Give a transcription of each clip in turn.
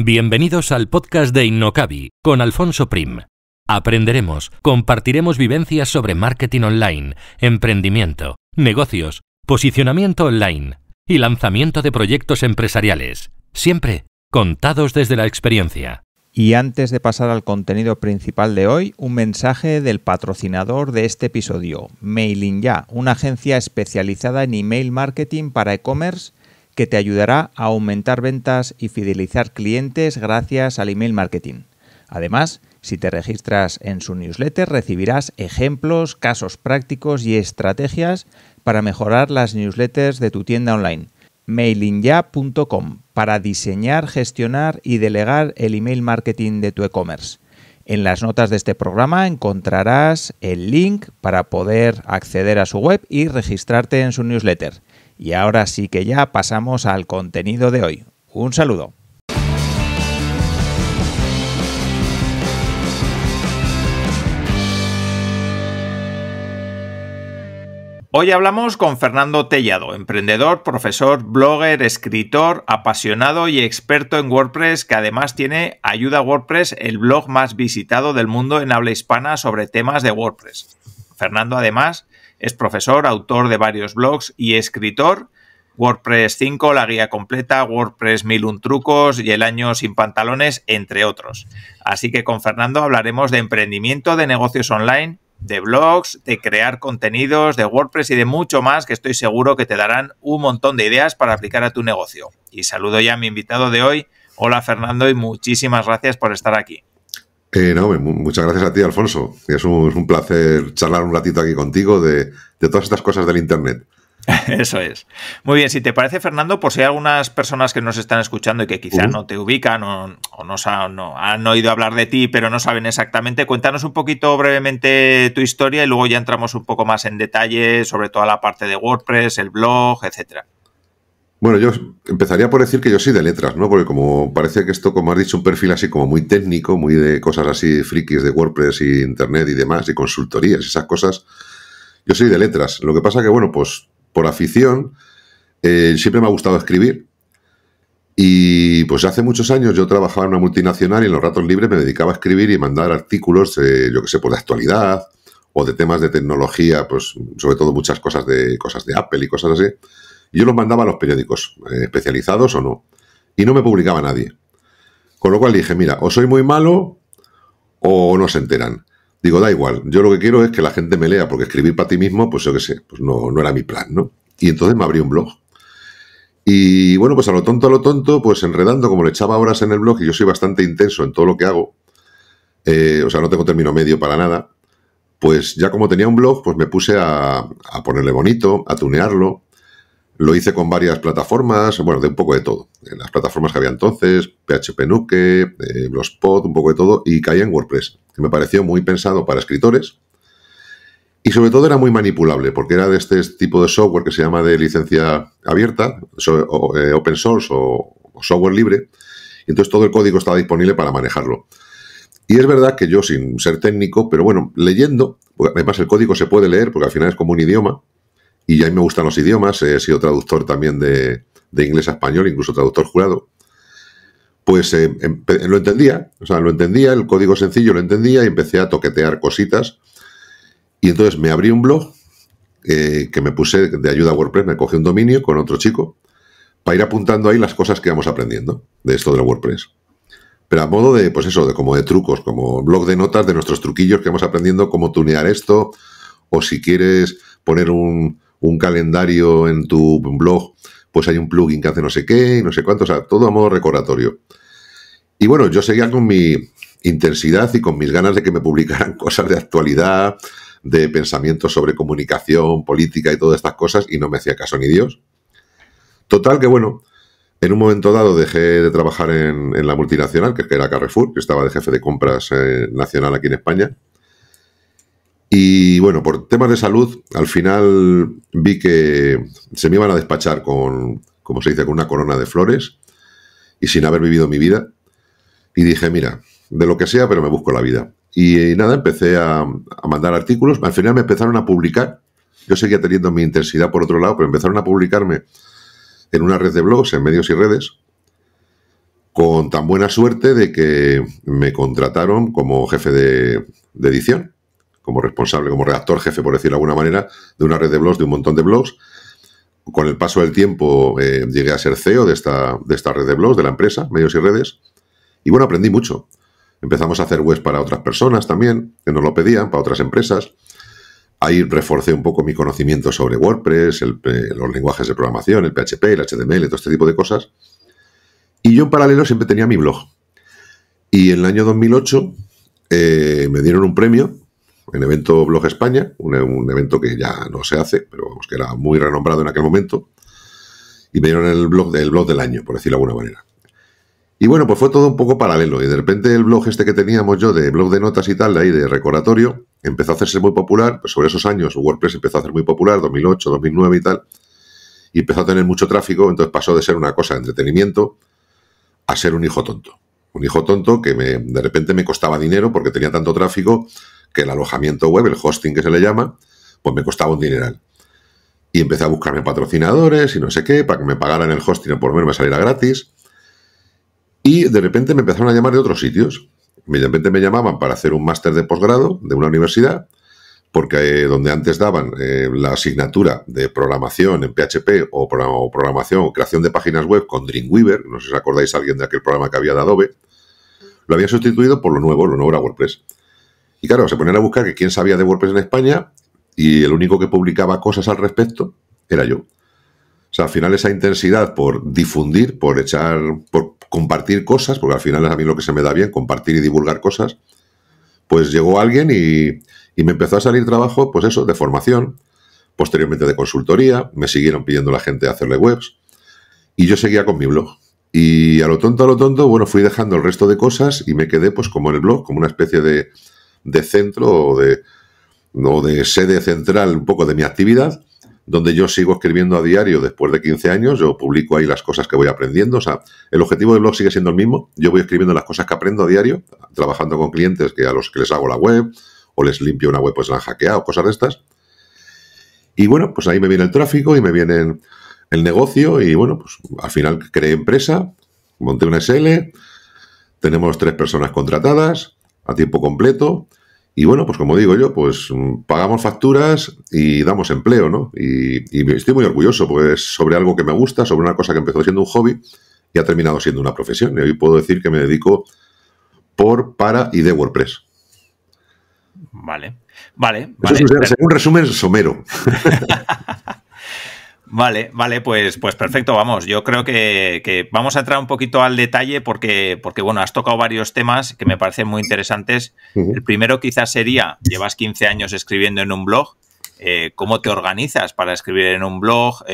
Bienvenidos al podcast de Innocabi con Alfonso Prim. Aprenderemos, compartiremos vivencias sobre marketing online, emprendimiento, negocios, posicionamiento online y lanzamiento de proyectos empresariales, siempre contados desde la experiencia. Y antes de pasar al contenido principal de hoy, un mensaje del patrocinador de este episodio, Mailin Ya, una agencia especializada en email marketing para e-commerce que te ayudará a aumentar ventas y fidelizar clientes gracias al email marketing. Además, si te registras en su newsletter recibirás ejemplos, casos prácticos y estrategias para mejorar las newsletters de tu tienda online. mailingya.com para diseñar, gestionar y delegar el email marketing de tu e-commerce. En las notas de este programa encontrarás el link para poder acceder a su web y registrarte en su newsletter. Y ahora sí que ya pasamos al contenido de hoy. Un saludo. Hoy hablamos con Fernando Tellado, emprendedor, profesor, blogger, escritor, apasionado y experto en WordPress, que además tiene Ayuda WordPress, el blog más visitado del mundo en habla hispana sobre temas de WordPress. Fernando además es profesor, autor de varios blogs y escritor. WordPress 5, la guía completa, WordPress 1001 trucos y el año sin pantalones, entre otros. Así que con Fernando hablaremos de emprendimiento, de negocios online, de blogs, de crear contenidos, de WordPress y de mucho más que estoy seguro que te darán un montón de ideas para aplicar a tu negocio. Y saludo ya a mi invitado de hoy. Hola Fernando y muchísimas gracias por estar aquí. Eh, no, muchas gracias a ti, Alfonso. Es un, placer charlar un ratito aquí contigo de, todas estas cosas del Internet. Eso es. Muy bien, si te parece, Fernando, por si hay algunas personas que nos están escuchando y que quizás no te ubican o, no, han oído hablar de ti, pero no saben exactamente, cuéntanos un poquito brevemente tu historia y luego ya entramos un poco más en detalle sobre toda la parte de WordPress, el blog, etcétera. Bueno, yo empezaría por decir que yo soy de letras, ¿no? Porque como parece que esto, como has dicho, un perfil así como muy técnico, muy de cosas así frikis de WordPress y Internet y demás, y consultorías esas cosas, yo soy de letras. Lo que pasa que, bueno, pues por afición, eh, siempre me ha gustado escribir. Y pues hace muchos años yo trabajaba en una multinacional y en los ratos libres me dedicaba a escribir y mandar artículos, yo que sé, por pues, la actualidad o de temas de tecnología, pues sobre todo muchas cosas de, cosas de Apple y cosas así. Yo los mandaba a los periódicos eh, especializados o no. Y no me publicaba nadie. Con lo cual dije, mira, o soy muy malo o no se enteran. Digo, da igual, yo lo que quiero es que la gente me lea, porque escribir para ti mismo, pues yo qué sé, pues no, no era mi plan, ¿no? Y entonces me abrí un blog. Y bueno, pues a lo tonto, a lo tonto, pues enredando, como le echaba horas en el blog, y yo soy bastante intenso en todo lo que hago, eh, o sea, no tengo término medio para nada, pues ya como tenía un blog, pues me puse a, a ponerle bonito, a tunearlo, lo hice con varias plataformas, bueno, de un poco de todo. las plataformas que había entonces, PHP Nuke, eh, un poco de todo, y caía en WordPress, que me pareció muy pensado para escritores. Y sobre todo era muy manipulable, porque era de este tipo de software que se llama de licencia abierta, eh, open source o, software libre. entonces todo el código estaba disponible para manejarlo. Y es verdad que yo, sin ser técnico, pero bueno, leyendo, además el código se puede leer, porque al final es como un idioma, y ya me gustan los idiomas, he sido traductor también de, inglés a español, incluso traductor jurado. Pues eh, lo entendía, o sea, lo entendía, el código sencillo lo entendía y empecé a toquetear cositas. Y entonces me abrí un blog eh, que me puse de ayuda a WordPress, me cogí un dominio con otro chico para ir apuntando ahí las cosas que vamos aprendiendo de esto de WordPress. Pero a modo de, pues eso, de como de trucos, como blog de notas de nuestros truquillos que vamos aprendiendo, cómo tunear esto, o si quieres poner un, un calendario en tu blog, pues hay un plugin que hace no sé qué, y no sé cuánto, o sea, todo a modo recordatorio. Y bueno, yo seguía con mi intensidad y con mis ganas de que me publicaran cosas de actualidad, de pensamientos sobre comunicación, política y todas estas cosas, y no me hacía caso ni Dios. Total que bueno, en un momento dado dejé de trabajar en, la multinacional, que era Carrefour, que estaba de jefe de compras eh, nacional aquí en España, y bueno, por temas de salud, al final vi que se me iban a despachar con, como se dice, con una corona de flores y sin haber vivido mi vida. Y dije, mira, de lo que sea, pero me busco la vida. Y, eh, nada, empecé a, mandar artículos. Al final me empezaron a publicar. Yo seguía teniendo mi intensidad por otro lado, pero empezaron a publicarme en una red de blogs, en medios y redes, con tan buena suerte de que me contrataron como jefe de edición como responsable, como redactor jefe, por decirlo de alguna manera, de una red de blogs, de un montón de blogs. Con el paso del tiempo eh, llegué a ser CEO de esta, esta red de blogs, de la empresa, medios y redes. Y bueno, aprendí mucho. Empezamos a hacer webs para otras personas también, que nos lo pedían, para otras empresas. Ahí reforcé un poco mi conocimiento sobre WordPress, eh, los lenguajes de programación, el PHP, el HTML, todo este tipo de cosas. Y yo en paralelo siempre tenía mi blog. Y en el año 2008 eh, me dieron un premio en evento Blog España, un, evento que ya no se hace, pero que era muy renombrado en aquel momento, y me dieron el blog, del blog del año, por decirlo de alguna manera. Y bueno, pues fue todo un poco paralelo, y de repente el blog este que teníamos yo, de blog de notas y tal, de ahí de recordatorio, empezó a hacerse muy popular, pues sobre esos años WordPress empezó a ser muy popular, 2008, 2009 y tal, y empezó a tener mucho tráfico, entonces pasó de ser una cosa de entretenimiento a ser un hijo tonto. Un hijo tonto que de repente me costaba dinero porque tenía tanto tráfico que el alojamiento web, el hosting que se le llama, pues me costaba un dineral. Y empecé a buscarme patrocinadores y no sé qué, para que me pagaran el hosting o por lo menos me saliera gratis. Y de repente me empezaron a llamar de otros sitios. De repente me llamaban para hacer un máster de posgrado de una universidad, porque eh, donde antes daban eh, la asignatura de programación en PHP o, programación o creación de páginas web con Dreamweaver, no sé si os acordáis alguien de aquel programa que había de Adobe, lo había sustituido por lo nuevo, lo nuevo era WordPress. Y claro, se ponían a buscar que quién sabía de WordPress en España y el único que publicaba cosas al respecto era yo. O sea, al final esa intensidad por difundir, por echar, por compartir cosas, porque al final es a mí lo que se me da bien, compartir y divulgar cosas, pues llegó alguien y, y me empezó a salir trabajo, pues eso, de formación, posteriormente de consultoría, me siguieron pidiendo la gente hacerle webs y yo seguía con mi blog. Y a lo tonto, a lo tonto, bueno, fui dejando el resto de cosas y me quedé pues como en el blog, como una especie de, de centro o de, de sede central un poco de mi actividad, donde yo sigo escribiendo a diario después de 15 años, yo publico ahí las cosas que voy aprendiendo, o sea, el objetivo del blog sigue siendo el mismo, yo voy escribiendo las cosas que aprendo a diario, trabajando con clientes que a los que les hago la web, o les limpio una web pues la han hackeado, cosas de estas. Y bueno, pues ahí me viene el tráfico y me viene el negocio y bueno, pues al final creé empresa, monté una SL, tenemos tres personas contratadas, a tiempo completo. Y bueno, pues como digo yo, pues mm, pagamos facturas y damos empleo, ¿no? Y, estoy muy orgulloso, pues, sobre algo que me gusta, sobre una cosa que empezó siendo un hobby y ha terminado siendo una profesión. Y hoy puedo decir que me dedico por, para y de WordPress. Vale, vale. un resumen somero. Vale, vale, pues, pues perfecto, vamos. Yo creo que, vamos a entrar un poquito al detalle porque, porque, bueno, has tocado varios temas que me parecen muy interesantes. El primero quizás sería, llevas 15 años escribiendo en un blog, eh, ¿cómo te organizas para escribir en un blog?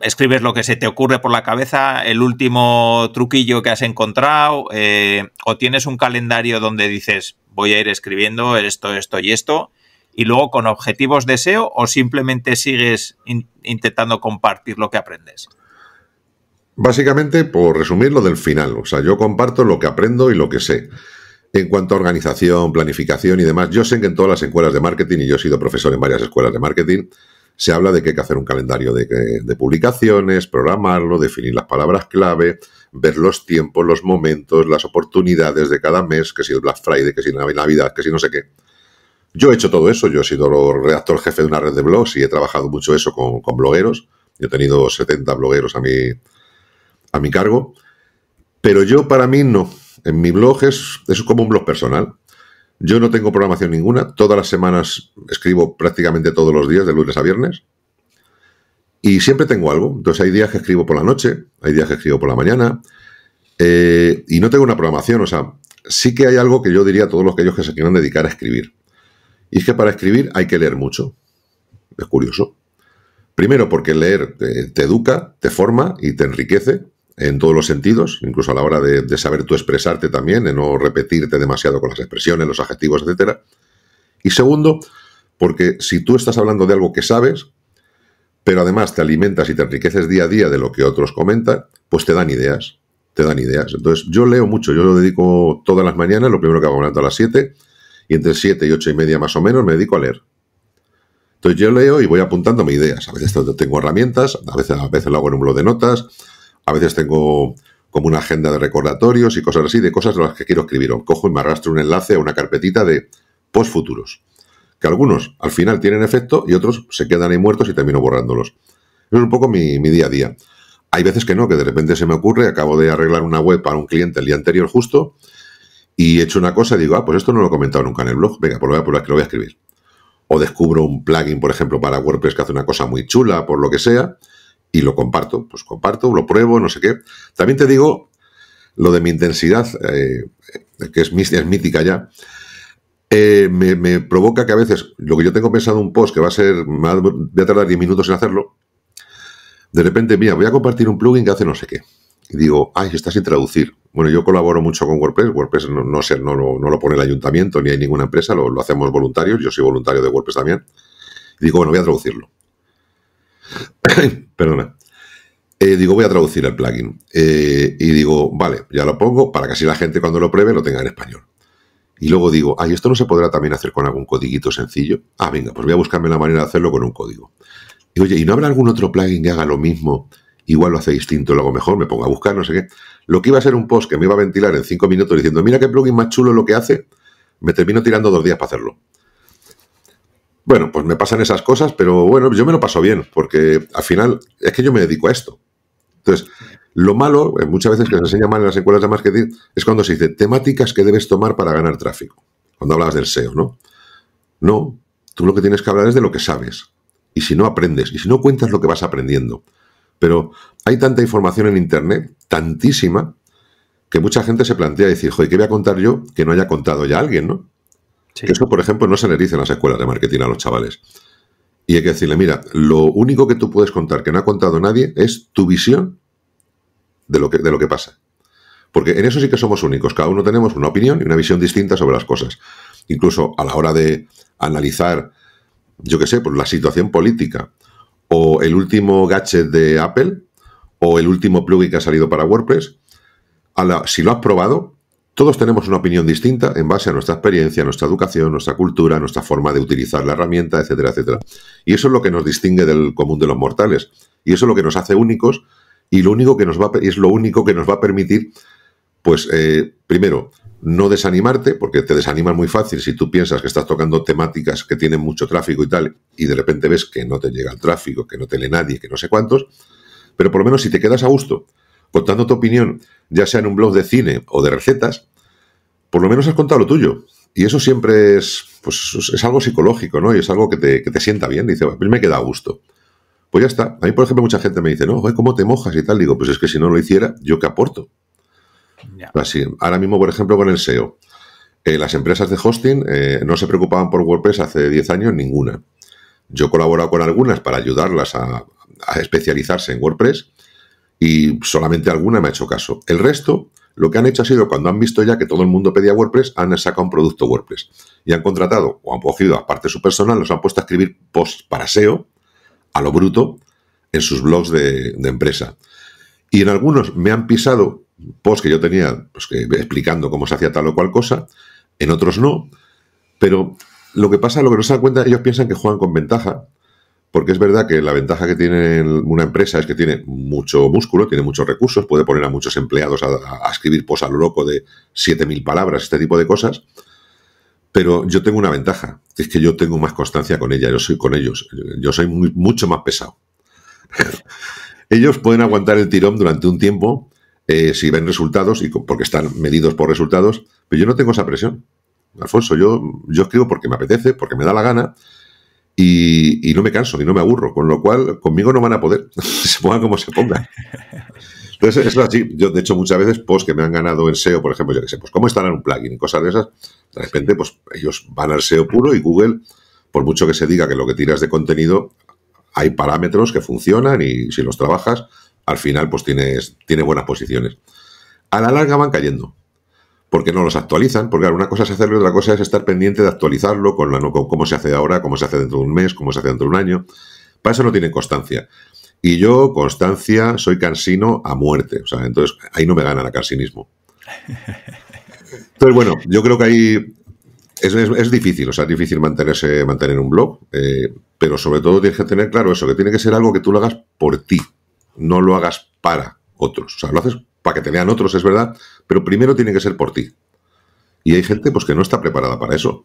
¿Escribes lo que se te ocurre por la cabeza? ¿El último truquillo que has encontrado? Eh, ¿O tienes un calendario donde dices, voy a ir escribiendo esto, esto y esto? y luego con objetivos deseo o simplemente sigues intentando compartir lo que aprendes? Básicamente, por resumir lo del final, o sea, yo comparto lo que aprendo y lo que sé. En cuanto a organización, planificación y demás, yo sé que en todas las escuelas de marketing, y yo he sido profesor en varias escuelas de marketing, se habla de que hay que hacer un calendario de, eh, de publicaciones, programarlo, definir las palabras clave, ver los tiempos, los momentos, las oportunidades de cada mes, que si el Black Friday, que si la Navidad, que si no sé qué. Yo he hecho todo eso, yo he sido redactor jefe de una red de blogs y he trabajado mucho eso con, blogueros. Yo he tenido 70 blogueros a mi, a mi cargo, pero yo para mí no. En mi blog es, es como un blog personal. Yo no tengo programación ninguna, todas las semanas escribo prácticamente todos los días, de lunes a viernes, y siempre tengo algo. Entonces hay días que escribo por la noche, hay días que escribo por la mañana, eh, y no tengo una programación, o sea, sí que hay algo que yo diría a todos los que ellos que se quieran dedicar a escribir. Y es que para escribir hay que leer mucho. Es curioso. Primero porque leer te, educa, te forma y te enriquece en todos los sentidos, incluso a la hora de, saber tú expresarte también, de no repetirte demasiado con las expresiones, los adjetivos, etc. Y segundo, porque si tú estás hablando de algo que sabes, pero además te alimentas y te enriqueces día a día de lo que otros comentan, pues te dan ideas, te dan ideas. Entonces yo leo mucho, yo lo dedico todas las mañanas, lo primero que hago a las 7, y entre siete y ocho y media más o menos me dedico a leer. Entonces yo leo y voy apuntando mis ideas. A veces tengo herramientas, a veces, a veces lo hago en un blog de notas, a veces tengo como una agenda de recordatorios y cosas así, de cosas de las que quiero escribir. O cojo y me arrastro un enlace a una carpetita de post futuros. Que algunos al final tienen efecto y otros se quedan ahí muertos y termino borrándolos. es un poco mi día a día. Hay veces que no, que de repente se me ocurre, acabo de arreglar una web para un cliente el día anterior justo y he hecho una cosa, digo, ah, pues esto no lo he comentado nunca en el blog, venga, pues lo voy a que lo voy a escribir. O descubro un plugin, por ejemplo, para WordPress que hace una cosa muy chula, por lo que sea, y lo comparto, pues comparto, lo pruebo, no sé qué. También te digo lo de mi intensidad, eh, que es, mítica ya, eh, me, me, provoca que a veces lo que yo tengo pensado un post que va a ser, voy a tardar 10 minutos en hacerlo, de repente, mira, voy a compartir un plugin que hace no sé qué y digo, ay, está sin traducir. Bueno, yo colaboro mucho con WordPress. WordPress no, no, lo, no lo pone el ayuntamiento ni hay ninguna empresa, lo, hacemos voluntarios. Yo soy voluntario de WordPress también. Y digo, bueno, voy a traducirlo. Perdona. Eh, digo, voy a traducir el plugin. Eh, y digo, vale, ya lo pongo para que así la gente cuando lo pruebe lo tenga en español. Y luego digo, ay, esto no se podrá también hacer con algún codiguito sencillo. Ah, venga, pues voy a buscarme la manera de hacerlo con un código. Y oye, ¿y no habrá algún otro plugin que haga lo mismo? igual lo hace distinto, lo hago mejor, me pongo a buscar, no sé qué. Lo que iba a ser un post que me iba a ventilar en cinco minutos diciendo, mira qué plugin más chulo lo que hace, me termino tirando dos días para hacerlo. Bueno, pues me pasan esas cosas, pero bueno, yo me lo paso bien, porque al final es que yo me dedico a esto. Entonces, lo malo, eh, muchas veces que se enseña mal en las escuelas de marketing, es cuando se dice temáticas que debes tomar para ganar tráfico. Cuando hablabas del SEO, ¿no? No, tú lo que tienes que hablar es de lo que sabes. Y si no aprendes, y si no cuentas lo que vas aprendiendo. Pero hay tanta información en Internet, tantísima, que mucha gente se plantea decir, joder, ¿qué voy a contar yo que no haya contado ya alguien, no? Que eso, por ejemplo, no se le dice en las escuelas de marketing a los chavales. Y hay que decirle, mira, lo único que tú puedes contar que no ha contado nadie es tu visión de lo que, de lo que pasa. Porque en eso sí que somos únicos. Cada uno tenemos una opinión y una visión distinta sobre las cosas. Incluso a la hora de analizar, yo qué sé, pues la situación política o el último gadget de Apple, o el último plugin que ha salido para WordPress, si lo has probado, todos tenemos una opinión distinta en base a nuestra experiencia, nuestra educación, nuestra cultura, nuestra forma de utilizar la herramienta, etcétera, etcétera. Y eso es lo que nos distingue del común de los mortales. Y eso es lo que nos hace únicos y lo único que nos va, es lo único que nos va a permitir, pues, eh, primero, no desanimarte, porque te desanimas muy fácil si tú piensas que estás tocando temáticas que tienen mucho tráfico y tal, y de repente ves que no te llega el tráfico, que no te lee nadie, que no sé cuántos, pero por lo menos si te quedas a gusto contando tu opinión, ya sea en un blog de cine o de recetas, por lo menos has contado lo tuyo. Y eso siempre es, pues, es algo psicológico, ¿no? Y es algo que te, que te sienta bien. dice, mí pues, me queda a gusto. Pues ya está. A mí, por ejemplo, mucha gente me dice, no, ¿cómo te mojas y tal? Digo, pues es que si no lo hiciera, ¿yo qué aporto? Así, ahora mismo, por ejemplo, con el SEO. Eh, las empresas de hosting eh, no se preocupaban por WordPress hace 10 años ninguna. Yo he colaborado con algunas para ayudarlas a, especializarse en WordPress y solamente alguna me ha hecho caso. El resto, lo que han hecho ha sido cuando han visto ya que todo el mundo pedía WordPress, han sacado un producto WordPress y han contratado o han cogido aparte su personal, los han puesto a escribir posts para SEO a lo bruto en sus blogs de empresa. Y en algunos me han pisado post que yo tenía pues que, explicando cómo se hacía tal o cual cosa, en otros no, pero lo que pasa, lo que no se dan cuenta, ellos piensan que juegan con ventaja, porque es verdad que la ventaja que tiene una empresa es que tiene mucho músculo, tiene muchos recursos, puede poner a muchos empleados a, escribir pos a lo loco de 7.000 palabras, este tipo de cosas, pero yo tengo una ventaja, es que yo tengo más constancia con ella, yo soy con ellos, yo soy mucho más pesado. ellos pueden aguantar el tirón durante un tiempo, eh, si ven resultados, y porque están medidos por resultados, pero yo no tengo esa presión. Alfonso, yo, yo escribo porque me apetece, porque me da la gana, y, no me canso y no me aburro, con lo cual conmigo no van a poder, se pongan como se pongan. Entonces, es así. Yo, de hecho, muchas veces, posts que me han ganado en SEO, por ejemplo, yo que sé, pues cómo instalar un plugin y cosas de esas, de repente, pues ellos van al SEO puro y Google, por mucho que se diga que lo que tiras de contenido, hay parámetros que funcionan y si los trabajas, al final pues tienes, tiene buenas posiciones. A la larga van cayendo, porque no los actualizan, porque una cosa es hacerlo y otra cosa es estar pendiente de actualizarlo con, la, cómo se hace ahora, cómo se hace dentro de un mes, cómo se hace dentro de un año. Para eso no tienen constancia. Y yo, constancia, soy cansino a muerte. O sea, entonces ahí no me gana el cansinismo. Entonces, bueno, yo creo que ahí es, es, difícil, o sea, es difícil mantenerse, mantener un blog, eh, pero sobre todo tienes que tener claro eso, que tiene que ser algo que tú lo hagas por ti, no lo hagas para otros. O sea, lo haces para que te vean otros, es verdad, pero primero tiene que ser por ti. Y hay gente pues que no está preparada para eso.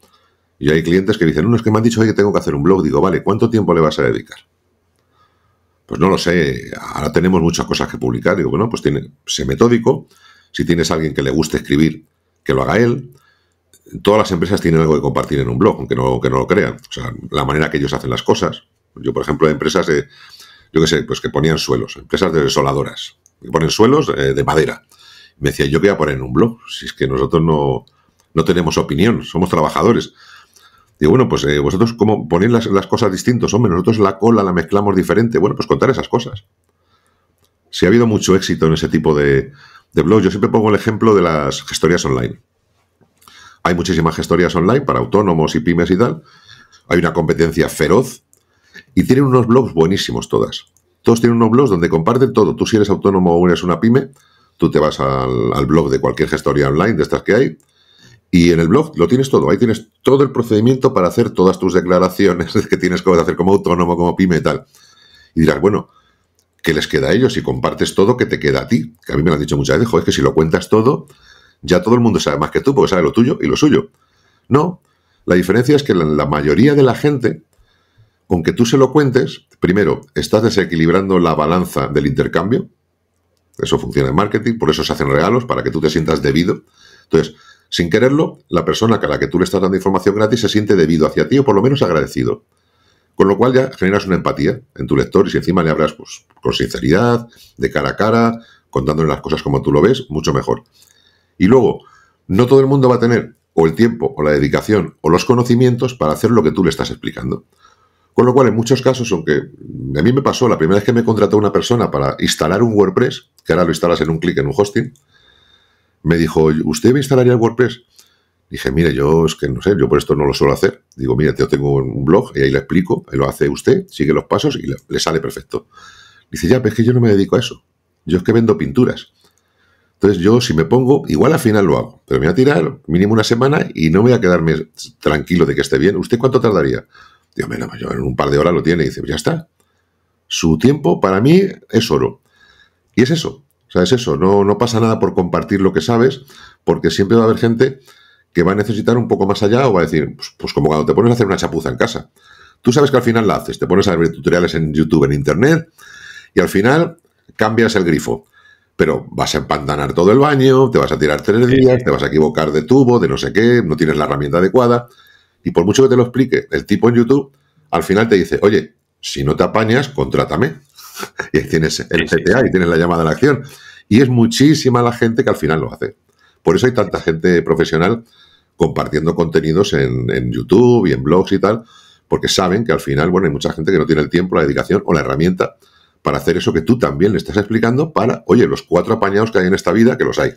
Y hay clientes que dicen, no, es que me han dicho que tengo que hacer un blog. Digo, vale, ¿cuánto tiempo le vas a dedicar? Pues no lo sé, ahora tenemos muchas cosas que publicar. Digo, bueno, pues tiene, sé metódico. Si tienes a alguien que le guste escribir, que lo haga él. Todas las empresas tienen algo que compartir en un blog, aunque no, no lo crean. O sea, la manera que ellos hacen las cosas. Yo, por ejemplo, de empresas de yo qué sé, pues que ponían suelos, empresas desoladoras, que ponen suelos eh, de madera. Me decía, yo qué voy a poner en un blog, si es que nosotros no, no tenemos opinión, somos trabajadores. Digo, bueno, pues eh, vosotros cómo ponéis las, las, cosas distintos, hombre, nosotros la cola la mezclamos diferente. Bueno, pues contar esas cosas. Si ha habido mucho éxito en ese tipo de, blog. yo siempre pongo el ejemplo de las gestorías online. Hay muchísimas gestorías online para autónomos y pymes y tal. Hay una competencia feroz y tienen unos blogs buenísimos todas. Todos tienen unos blogs donde comparten todo. Tú si eres autónomo o eres una pyme, tú te vas al, blog de cualquier gestoría online de estas que hay, y en el blog lo tienes todo. Ahí tienes todo el procedimiento para hacer todas tus declaraciones que tienes que hacer como autónomo, como pyme y tal. Y dirás, bueno, ¿qué les queda a ellos? Si compartes todo, ¿qué te queda a ti? Que a mí me lo han dicho muchas veces, joder, es que si lo cuentas todo, ya todo el mundo sabe más que tú, porque sabe lo tuyo y lo suyo. No, la diferencia es que la mayoría de la gente aunque tú se lo cuentes, primero, estás desequilibrando la balanza del intercambio. Eso funciona en marketing, por eso se hacen regalos, para que tú te sientas debido. Entonces, sin quererlo, la persona a la que tú le estás dando información gratis se siente debido hacia ti o por lo menos agradecido. Con lo cual ya generas una empatía en tu lector y si encima le hablas pues, con sinceridad, de cara a cara, contándole las cosas como tú lo ves, mucho mejor. Y luego, no todo el mundo va a tener o el tiempo o la dedicación o los conocimientos para hacer lo que tú le estás explicando. Con lo cual, en muchos casos, aunque a mí me pasó la primera vez que me contrató una persona para instalar un WordPress, que ahora lo instalas en un clic en un hosting, me dijo, ¿usted me instalaría el WordPress? Dije, mire, yo es que no sé, yo por esto no lo suelo hacer. Digo, mire, yo tengo un blog y ahí le explico, lo hace usted, sigue los pasos y le, sale perfecto. Dice, ya, pero es que yo no me dedico a eso. Yo es que vendo pinturas. Entonces yo si me pongo, igual al final lo hago, pero me voy a tirar mínimo una semana y no me voy a quedarme tranquilo de que esté bien. ¿Usted cuánto tardaría? Digo, en un par de horas lo tiene. Y dice, pues ya está. Su tiempo para mí es oro. Y es eso. ¿Sabes eso. No, no pasa nada por compartir lo que sabes, porque siempre va a haber gente que va a necesitar un poco más allá o va a decir, pues, pues como cuando te pones a hacer una chapuza en casa. Tú sabes que al final la haces, te pones a ver tutoriales en YouTube, en Internet, y al final cambias el grifo. Pero vas a empantanar todo el baño, te vas a tirar tres días, te vas a equivocar de tubo, de no sé qué, no tienes la herramienta adecuada. Y por mucho que te lo explique, el tipo en YouTube al final te dice, oye, si no te apañas, contrátame. y ahí tienes el CTA y tienes la llamada a la acción. Y es muchísima la gente que al final lo hace. Por eso hay tanta gente profesional compartiendo contenidos en, en YouTube y en blogs y tal, porque saben que al final, bueno, hay mucha gente que no tiene el tiempo, la dedicación o la herramienta para hacer eso que tú también le estás explicando para, oye, los cuatro apañados que hay en esta vida, que los hay.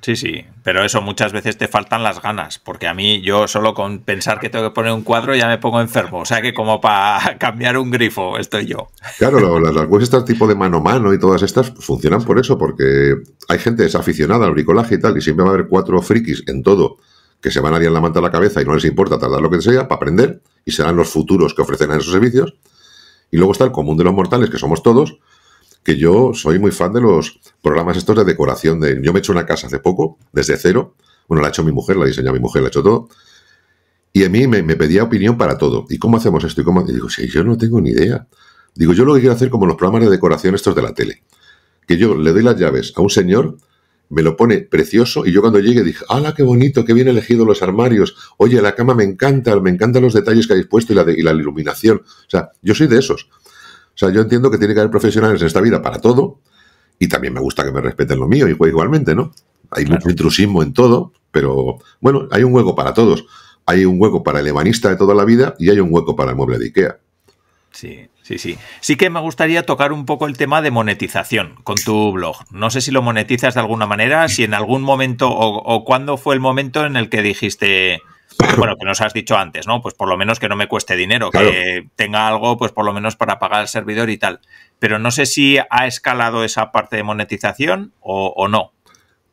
Sí, sí, pero eso muchas veces te faltan las ganas, porque a mí yo solo con pensar que tengo que poner un cuadro ya me pongo enfermo, o sea que como para cambiar un grifo estoy yo. Claro, las, las tipo de mano a mano y todas estas funcionan por eso, porque hay gente desaficionada al bricolaje y tal, y siempre va a haber cuatro frikis en todo que se van a liar la manta a la cabeza y no les importa tardar lo que sea para aprender, y serán los futuros que ofrecerán esos servicios. Y luego está el común de los mortales, que somos todos, que yo soy muy fan de los programas estos de decoración. De, yo me he hecho una casa hace poco, desde cero. Bueno, la ha hecho mi mujer, la diseña mi mujer, la ha hecho todo. Y a mí me, pedía opinión para todo. ¿Y cómo hacemos esto? Y, cómo? digo, si yo no tengo ni idea. Digo, yo lo que quiero hacer como los programas de decoración estos de la tele. Que yo le doy las llaves a un señor, me lo pone precioso y yo cuando llegue dije, ¡hala, qué bonito, qué bien elegido los armarios! Oye, la cama me encanta, me encantan los detalles que habéis puesto y la, y la iluminación. O sea, yo soy de esos. O sea, yo entiendo que tiene que haber profesionales en esta vida para todo y también me gusta que me respeten lo mío igualmente, ¿no? Hay mucho intrusismo en todo, pero bueno, hay un hueco para todos. Hay un hueco para el ebanista de toda la vida y hay un hueco para el mueble de Ikea. Sí, sí, sí. Sí que me gustaría tocar un poco el tema de monetización con tu blog. No sé si lo monetizas de alguna manera, si en algún momento o, o cuándo fue el momento en el que dijiste, bueno, que nos has dicho antes, ¿no? Pues por lo menos que no me cueste dinero, que tenga algo, pues por lo menos para pagar el servidor y tal. Pero no sé si ha escalado esa parte de monetización o, no.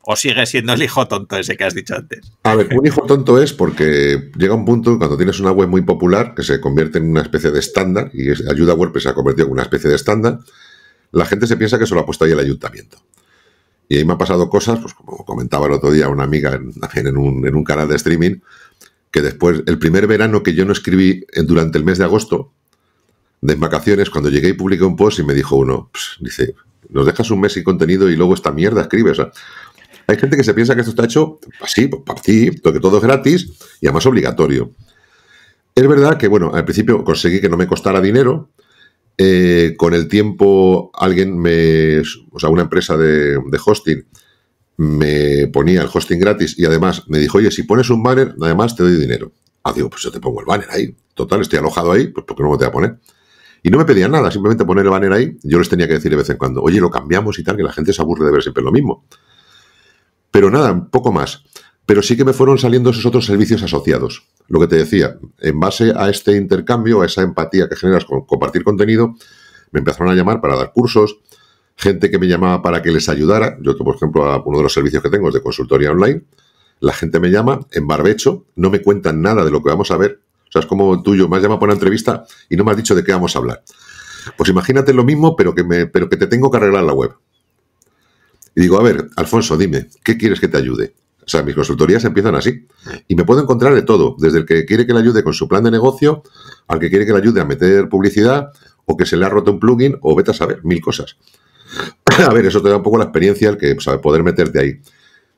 ¿O sigue siendo el hijo tonto ese que has dicho antes? A ver, un hijo tonto es porque llega un punto cuando tienes una web muy popular que se convierte en una especie de estándar y ayuda web se ha convertido en una especie de estándar, la gente se piensa que se lo ha puesto ahí el ayuntamiento. Y ahí me ha pasado cosas, pues como comentaba el otro día una amiga en, en un canal de streaming, que después, el primer verano que yo no escribí eh, durante el mes de agosto, de vacaciones, cuando llegué y publiqué un post y me dijo uno, dice, nos dejas un mes sin contenido y luego esta mierda escribes. hay gente que se piensa que esto está hecho así, para ti, que todo es gratis y además obligatorio. Es verdad que, bueno, al principio conseguí que no me costara dinero. Eh, con el tiempo, alguien me. O sea, una empresa de hosting me ponía el hosting gratis y además me dijo, oye, si pones un banner, además te doy dinero. Ah, digo, pues yo te pongo el banner ahí. Total, estoy alojado ahí, pues ¿por qué no me te voy a poner? Y no me pedían nada, simplemente poner el banner ahí. Yo les tenía que decir de vez en cuando, oye, lo cambiamos y tal, que la gente se aburre de ver siempre lo mismo. Pero nada, poco más. Pero sí que me fueron saliendo esos otros servicios asociados. Lo que te decía, en base a este intercambio, a esa empatía que generas con compartir contenido, me empezaron a llamar para dar cursos, gente que me llamaba para que les ayudara. Yo, por ejemplo, a uno de los servicios que tengo es de consultoría online. La gente me llama en barbecho, no me cuentan nada de lo que vamos a ver. O sea, es como tuyo, me has llamado para una entrevista y no me has dicho de qué vamos a hablar. Pues imagínate lo mismo, pero que, me, pero que te tengo que arreglar la web. Y digo, a ver, Alfonso, dime, ¿qué quieres que te ayude? O sea, mis consultorías empiezan así. Y me puedo encontrar de todo, desde el que quiere que le ayude con su plan de negocio, al que quiere que le ayude a meter publicidad, o que se le ha roto un plugin, o vete a saber, mil cosas. a ver, eso te da un poco la experiencia, el que o poder meterte ahí.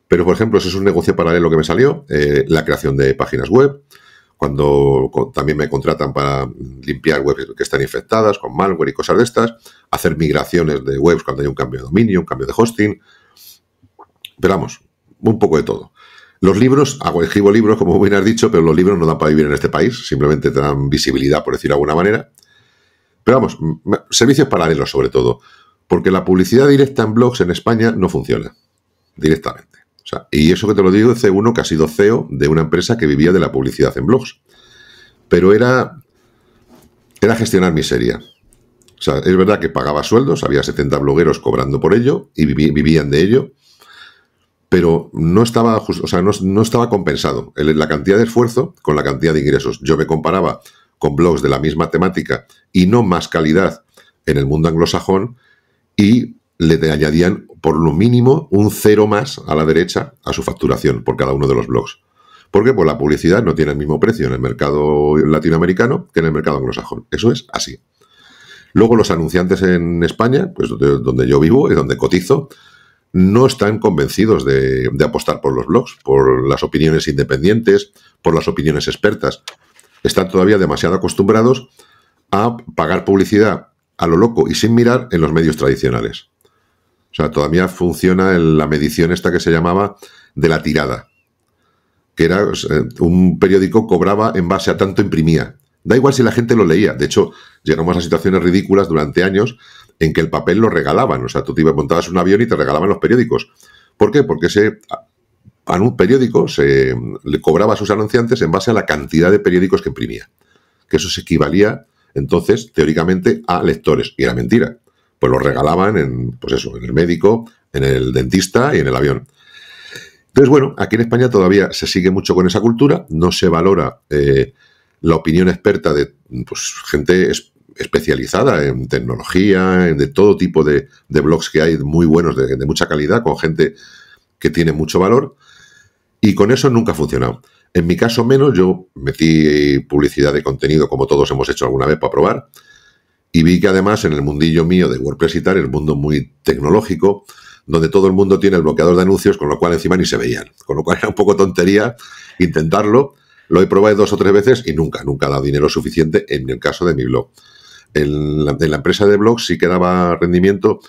Pero, por ejemplo, eso es un negocio paralelo que me salió, eh, la creación de páginas web, cuando también me contratan para limpiar webs que están infectadas con malware y cosas de estas, hacer migraciones de webs cuando hay un cambio de dominio, un cambio de hosting. Pero vamos, un poco de todo. Los libros, hago, escribo libros, como bien has dicho, pero los libros no dan para vivir en este país, simplemente te dan visibilidad, por decir de alguna manera. Pero vamos, servicios paralelos sobre todo. Porque la publicidad directa en blogs en España no funciona directamente. y eso que te lo digo es uno que ha sido CEO de una empresa que vivía de la publicidad en blogs. Pero era, era gestionar miseria. O sea, es verdad que pagaba sueldos, había 70 blogueros cobrando por ello y vivían de ello, pero no estaba, o sea, no, no estaba compensado la cantidad de esfuerzo con la cantidad de ingresos. Yo me comparaba con blogs de la misma temática y no más calidad en el mundo anglosajón y le añadían por lo mínimo un cero más a la derecha a su facturación por cada uno de los blogs. Porque pues, la publicidad no tiene el mismo precio en el mercado latinoamericano que en el mercado anglosajón. Eso es así. Luego los anunciantes en España, pues donde yo vivo y donde cotizo, no están convencidos de, de, apostar por los blogs, por las opiniones independientes, por las opiniones expertas. Están todavía demasiado acostumbrados a pagar publicidad a lo loco y sin mirar en los medios tradicionales. O sea, todavía funciona la medición esta que se llamaba de la tirada, que era un periódico cobraba en base a tanto imprimía. Da igual si la gente lo leía. De hecho, llegamos a situaciones ridículas durante años en que el papel lo regalaban. O sea, tú te montabas un avión y te regalaban los periódicos. ¿Por qué? Porque ese a un periódico se le cobraba a sus anunciantes en base a la cantidad de periódicos que imprimía. Que eso se equivalía entonces, teóricamente, a lectores. Y era mentira. Pues lo regalaban en, pues eso, en el médico, en el dentista y en el avión. Entonces, bueno, aquí en España todavía se sigue mucho con esa cultura, no se valora eh, la opinión experta de pues, gente especializada en tecnología, en de todo tipo de, blogs que hay muy buenos, de, de mucha calidad, con gente que tiene mucho valor, y con eso nunca ha funcionado. En mi caso menos, yo metí eh, publicidad de contenido como todos hemos hecho alguna vez para probar y vi que además en el mundillo mío de WordPress y tal, el mundo muy tecnológico, donde todo el mundo tiene el bloqueador de anuncios, con lo cual encima ni se veían. Con lo cual era un poco tontería intentarlo. Lo he probado dos o tres veces y nunca, nunca ha dado dinero suficiente en el caso de mi blog. En la, empresa de blogs sí que daba rendimiento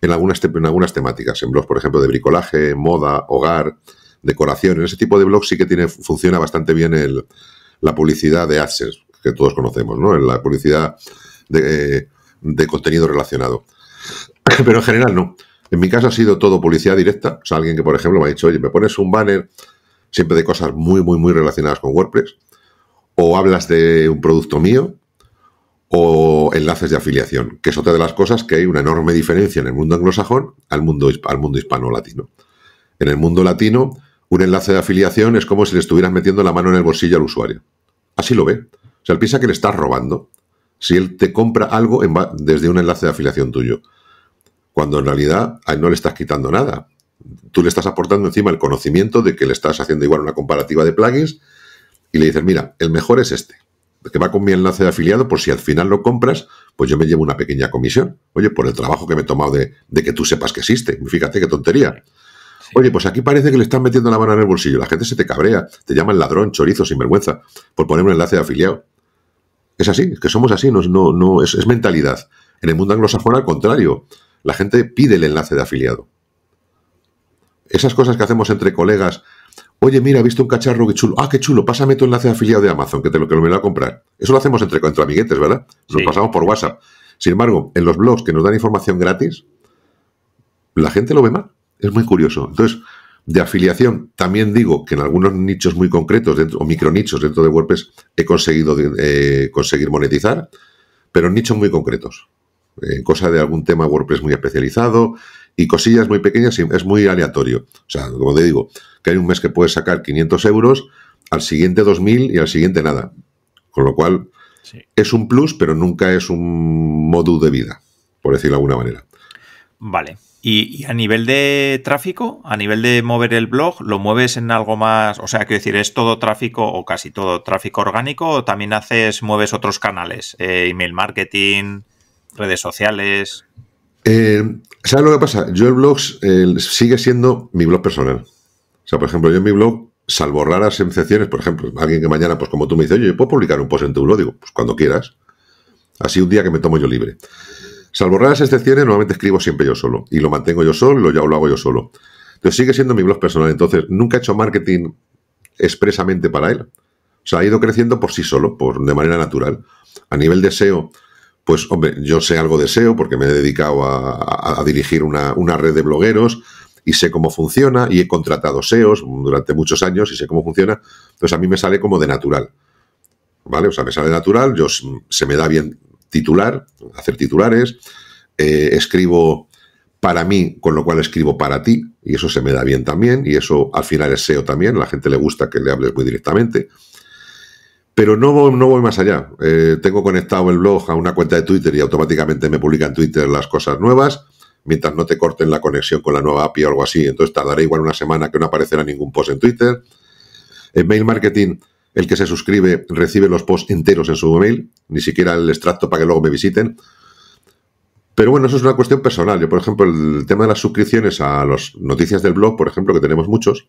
en algunas, en algunas temáticas, en blogs, por ejemplo, de bricolaje, moda, hogar, decoración. En ese tipo de blogs sí que tiene, funciona bastante bien la publicidad de AdSense, que todos conocemos, ¿no? La publicidad de, eh, contenido relacionado. Pero en general no. En mi caso ha sido todo publicidad directa. O sea, alguien que, por ejemplo, me ha dicho, oye, me pones un banner siempre de cosas muy, muy, muy relacionadas con WordPress. O hablas de un producto mío. O enlaces de afiliación, que es otra de las cosas que hay una enorme diferencia en el mundo anglosajón al mundo, al mundo hispano-latino. En el mundo latino un enlace de afiliación es como si le estuvieras metiendo la mano en el bolsillo al usuario. Así lo ve. O sea, él piensa que le estás robando si él te compra algo desde un enlace de afiliación tuyo. Cuando en realidad a él no le estás quitando nada. Tú le estás aportando encima el conocimiento de que le estás haciendo igual una comparativa de plugins y le dices, mira, el mejor es este, que va con mi enlace de afiliado, por si al final lo compras, pues yo me llevo una pequeña comisión. Oye, por el trabajo que me he tomado de, de que tú sepas que existe. Fíjate qué tontería. Oye, pues aquí parece que le están metiendo la mano en el bolsillo. La gente se te cabrea, te llama el ladrón, chorizo, sinvergüenza, por poner un enlace de afiliado. Es así, es que somos así, no, es, mentalidad. En el mundo anglosajón, al contrario, la gente pide el enlace de afiliado. Esas cosas que hacemos entre colegas, oye, mira, he visto un cacharro, que chulo, ah, qué chulo, pásame tu enlace de afiliado de Amazon, que te lo que me lo voy a comprar. Eso lo hacemos entre, amiguetes, ¿verdad? Nos pasamos por WhatsApp. Sin embargo, en los blogs que nos dan información gratis, la gente lo ve mal. Es muy curioso. Entonces, de afiliación, también digo que en algunos nichos muy concretos dentro, o micronichos dentro de WordPress he conseguido eh, conseguir monetizar, pero en nichos muy concretos. En cosa de algún tema WordPress muy especializado y cosillas muy pequeñas es muy aleatorio. O sea, como te digo, que hay un mes que puedes sacar 500 euros, al siguiente 2.000 y al siguiente nada. Con lo cual, es un plus, pero nunca es un modu de vida, por decirlo de alguna manera. Vale. Y, a nivel de tráfico, a nivel de mover el blog, ¿lo mueves en algo más? O sea, quiero decir, ¿es todo tráfico o casi todo tráfico orgánico? ¿O también haces, mueves otros canales? Eh, email marketing, redes sociales. Eh, ¿Sabes lo que pasa? Yo el blog sigue siendo mi blog personal. O sea, por ejemplo, yo en mi blog, salvo raras excepciones, por ejemplo, alguien que mañana, pues como tú me dices, oye, ¿puedo publicar un post en tu blog? Digo, pues cuando quieras. Así un día que me tomo yo libre. Salvo raras excepciones, normalmente escribo siempre yo solo. Y lo mantengo yo solo, lo, lo hago yo solo. Entonces sigue siendo mi blog personal. Entonces nunca he hecho marketing expresamente para él. O sea, ha ido creciendo por sí solo, por, de manera natural. A nivel de SEO, pues hombre, yo sé algo de SEO porque me he dedicado a, dirigir una, red de blogueros y sé cómo funciona y he contratado SEOs durante muchos años y sé cómo funciona. Entonces a mí me sale como de natural. ¿Vale? O sea, me sale natural, yo, se me da bien titular, hacer titulares, eh, escribo para mí, con lo cual escribo para ti, y eso se me da bien también, y eso al final es SEO también, la gente le gusta que le hables muy directamente. Pero no, no voy más allá. Eh, tengo conectado el blog a una cuenta de Twitter y automáticamente me publica en Twitter las cosas nuevas, mientras no te corten la conexión con la nueva API o algo así. Entonces tardaré igual una semana que no aparecerá ningún post en Twitter. En mail marketing el que se suscribe recibe los posts enteros en su email, ni siquiera el extracto para que luego me visiten. Pero bueno, eso es una cuestión personal. Yo, por ejemplo, el tema de las suscripciones a las noticias del blog, por ejemplo, que tenemos muchos,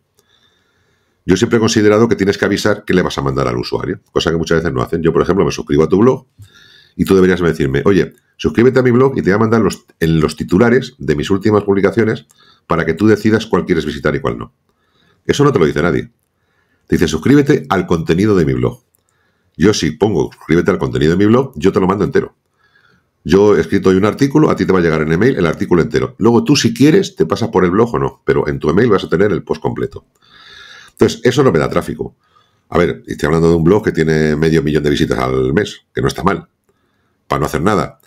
yo siempre he considerado que tienes que avisar qué le vas a mandar al usuario, cosa que muchas veces no hacen. Yo, por ejemplo, me suscribo a tu blog y tú deberías decirme, oye, suscríbete a mi blog y te voy a mandar en los titulares de mis últimas publicaciones para que tú decidas cuál quieres visitar y cuál no. Eso no te lo dice nadie dice, suscríbete al contenido de mi blog. Yo si pongo suscríbete al contenido de mi blog, yo te lo mando entero. Yo he escrito hoy un artículo, a ti te va a llegar en email el artículo entero. Luego tú si quieres te pasas por el blog o no, pero en tu email vas a tener el post completo. Entonces, eso no me da tráfico. A ver, estoy hablando de un blog que tiene medio millón de visitas al mes, que no está mal, para no hacer nada.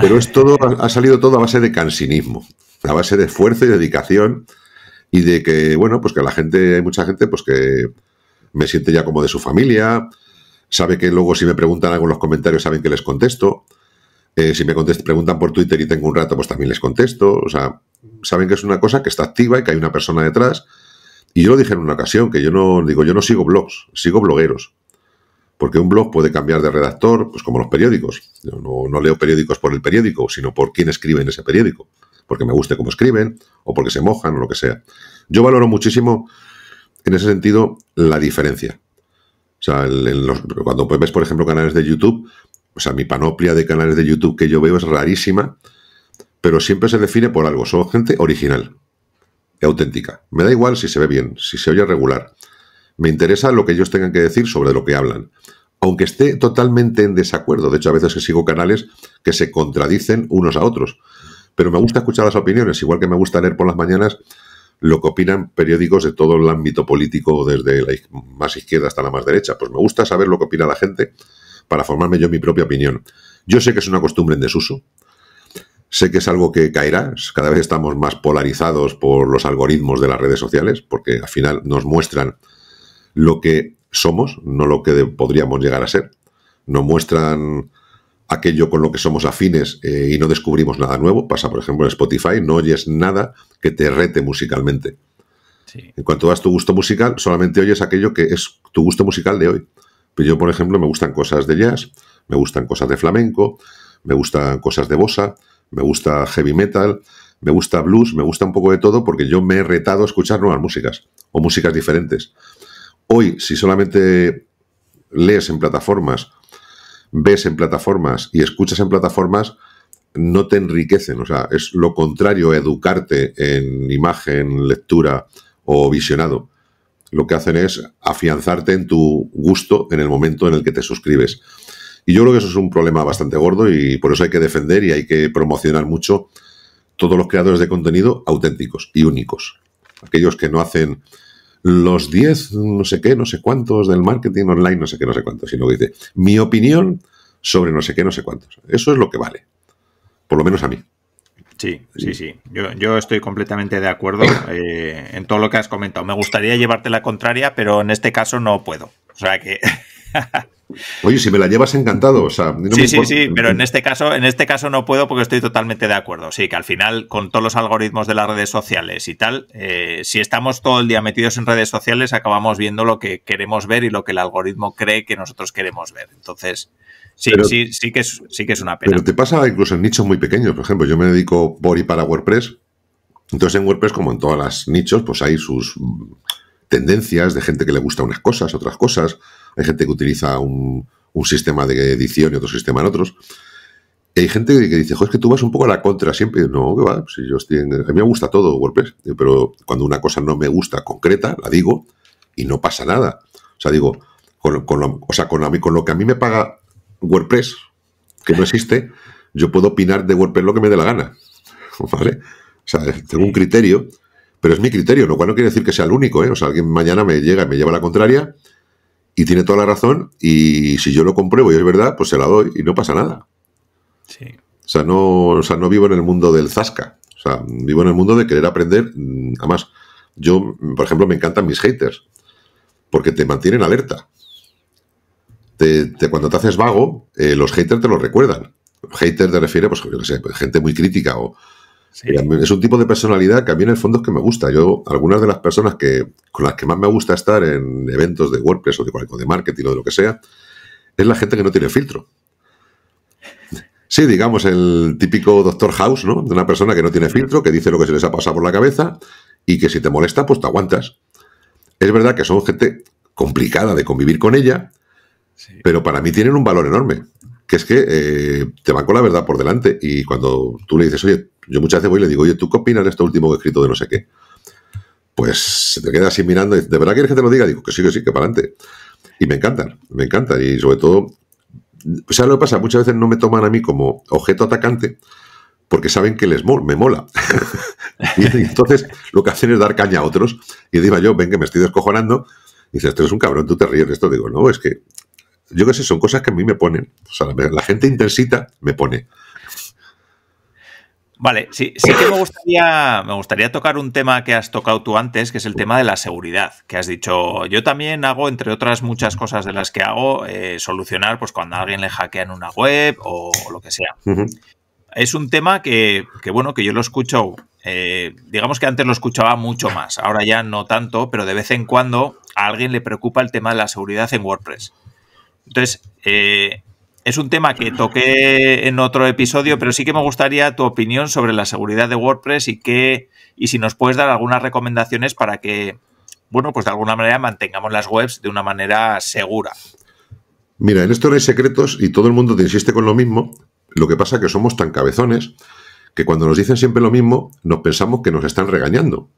Pero es todo, ha salido todo a base de cansinismo, a base de esfuerzo y dedicación y de que, bueno, pues que la gente, hay mucha gente pues que, me siente ya como de su familia, sabe que luego si me preguntan algo en los comentarios saben que les contesto, eh, si me preguntan por Twitter y tengo un rato pues también les contesto, o sea, saben que es una cosa que está activa y que hay una persona detrás. Y yo lo dije en una ocasión, que yo no digo, yo no sigo blogs, sigo blogueros. Porque un blog puede cambiar de redactor, pues como los periódicos. Yo no, no leo periódicos por el periódico, sino por quién escribe en ese periódico. Porque me guste cómo escriben, o porque se mojan, o lo que sea. Yo valoro muchísimo en ese sentido la diferencia. O sea, los, cuando ves, por ejemplo, canales de YouTube, o sea, mi panoplia de canales de YouTube que yo veo es rarísima, pero siempre se define por algo. Son gente original, auténtica. Me da igual si se ve bien, si se oye regular. Me interesa lo que ellos tengan que decir sobre lo que hablan. Aunque esté totalmente en desacuerdo. De hecho, a veces que sigo canales que se contradicen unos a otros. Pero me gusta escuchar las opiniones, igual que me gusta leer por las mañanas lo que opinan periódicos de todo el ámbito político, desde la más izquierda hasta la más derecha. Pues me gusta saber lo que opina la gente para formarme yo mi propia opinión. Yo sé que es una costumbre en desuso, sé que es algo que caerá, cada vez estamos más polarizados por los algoritmos de las redes sociales, porque al final nos muestran lo que somos, no lo que podríamos llegar a ser. Nos muestran aquello con lo que somos afines eh, y no descubrimos nada nuevo. Pasa, por ejemplo, en Spotify, no oyes nada que te rete musicalmente. En cuanto a tu gusto musical, solamente oyes aquello que es tu gusto musical de hoy. Pero pues yo, por ejemplo, me gustan cosas de jazz, me gustan cosas de flamenco, me gustan cosas de bossa, me gusta heavy metal, me gusta blues, me gusta un poco de todo porque yo me he retado a escuchar nuevas músicas o músicas diferentes. Hoy, si solamente lees en plataformas ves en plataformas y escuchas en plataformas no te enriquecen. O sea, es lo contrario educarte en imagen, lectura o visionado. Lo que hacen es afianzarte en tu gusto en el momento en el que te suscribes. Y yo creo que eso es un problema bastante gordo y por eso hay que defender y hay que promocionar mucho todos los creadores de contenido auténticos y únicos. Aquellos que no hacen los 10 no sé qué, no sé cuántos del marketing online, no sé qué, no sé cuántos, sino que dice mi opinión sobre no sé qué, no sé cuántos. Eso es lo que vale, por lo menos a mí. Sí, sí, sí. Yo, yo estoy completamente de acuerdo eh, en todo lo que has comentado. Me gustaría llevarte la contraria, pero en este caso no puedo. O sea que Oye, si me la llevas encantado, o sea, sí, sí, sí, pero en este caso, en este caso no puedo porque estoy totalmente de acuerdo. Sí, que al final con todos los algoritmos de las redes sociales y tal, eh, si estamos todo el día metidos en redes sociales, acabamos viendo lo que queremos ver y lo que el algoritmo cree que nosotros queremos ver. Entonces, sí, sí, sí que es, sí que es una pena. Pero te pasa incluso en nichos muy pequeños. Por ejemplo, yo me dedico por y para WordPress. Entonces en WordPress, como en todas las nichos, pues hay sus mm, tendencias de gente que le gusta unas cosas, otras cosas. Hay gente que utiliza un, sistema de edición y otro sistema en otros. hay gente que dice, joder, es que tú vas un poco a la contra siempre. No, que va, si yo estoy a mí me gusta todo WordPress, pero cuando una cosa no me gusta concreta, la digo y no pasa nada. O sea, digo, con, lo, o sea, con, con lo que a mí me paga WordPress, que no existe, yo puedo opinar de WordPress lo que me dé la gana. ¿Vale? O sea, tengo un criterio, pero es mi criterio, lo cual no quiere decir que sea el único, ¿eh? O sea, alguien mañana me llega y me lleva la contraria y tiene toda la razón. Y si yo lo compruebo y es verdad, pues se la doy y no pasa nada. Sí. O sea, no, o sea, no vivo en el mundo del zasca. O sea, vivo en el mundo de querer aprender. Mm, Además, yo, mm, por ejemplo, me encantan mis haters. Porque te mantienen alerta. Te, cuando te haces vago, eh, los haters te lo recuerdan. Haters te refiere, pues, yo sé, pues, gente muy crítica o, es un tipo de personalidad que a mí en el fondo es que me gusta. Yo, algunas de las personas que, con las que más me gusta estar en eventos de WordPress o de, marketing o de lo que sea, es la gente que no tiene filtro. Sí, digamos, el típico doctor House, ¿no? De una persona que no tiene filtro, que dice lo que se les ha pasado por la cabeza y que si te molesta, pues te aguantas. Es verdad que son gente complicada de convivir con ella, pero para mí tienen un valor enorme, que es que eh, te van con la verdad por delante y cuando tú le dices, oye, yo muchas veces voy y le digo, oye, ¿tú qué opinas de esto último que he escrito de no sé qué? Pues se te queda así mirando y dice, ¿de verdad quieres que te lo diga? Digo, que sí, que sí, que para adelante. Y me encantan, me encantan. Y sobre todo, o sea, lo que pasa, muchas veces no me toman a mí como objeto atacante porque saben que les me mola. y entonces lo que hacen es dar caña a otros. Y digo yo, ven que me estoy descojonando. Y dices, esto es un cabrón, tú te ríes de esto. Digo, no, es que yo qué sé, son cosas que a mí me ponen. O sea, la, gente intensita me pone. Vale, sí, sí que me gustaría, me gustaría tocar un tema que has tocado tú antes, que es el tema de la seguridad, que has dicho, yo también hago, entre otras muchas cosas de las que hago, eh, solucionar pues cuando alguien le en una web o, lo que sea. Es un tema que, que, bueno, que yo lo escucho, eh, digamos que antes lo escuchaba mucho más, ahora ya no tanto, pero de vez en cuando a alguien le preocupa el tema de la seguridad en WordPress. Entonces, eh, es un tema que toqué en otro episodio, pero sí que me gustaría tu opinión sobre la seguridad de WordPress y y si nos puedes dar algunas recomendaciones para que, bueno, pues de alguna manera mantengamos las webs de una manera segura. Mira, en esto no hay secretos y todo el mundo te insiste con lo mismo. Lo que pasa es que somos tan cabezones que cuando nos dicen siempre lo mismo, nos pensamos que nos están regañando.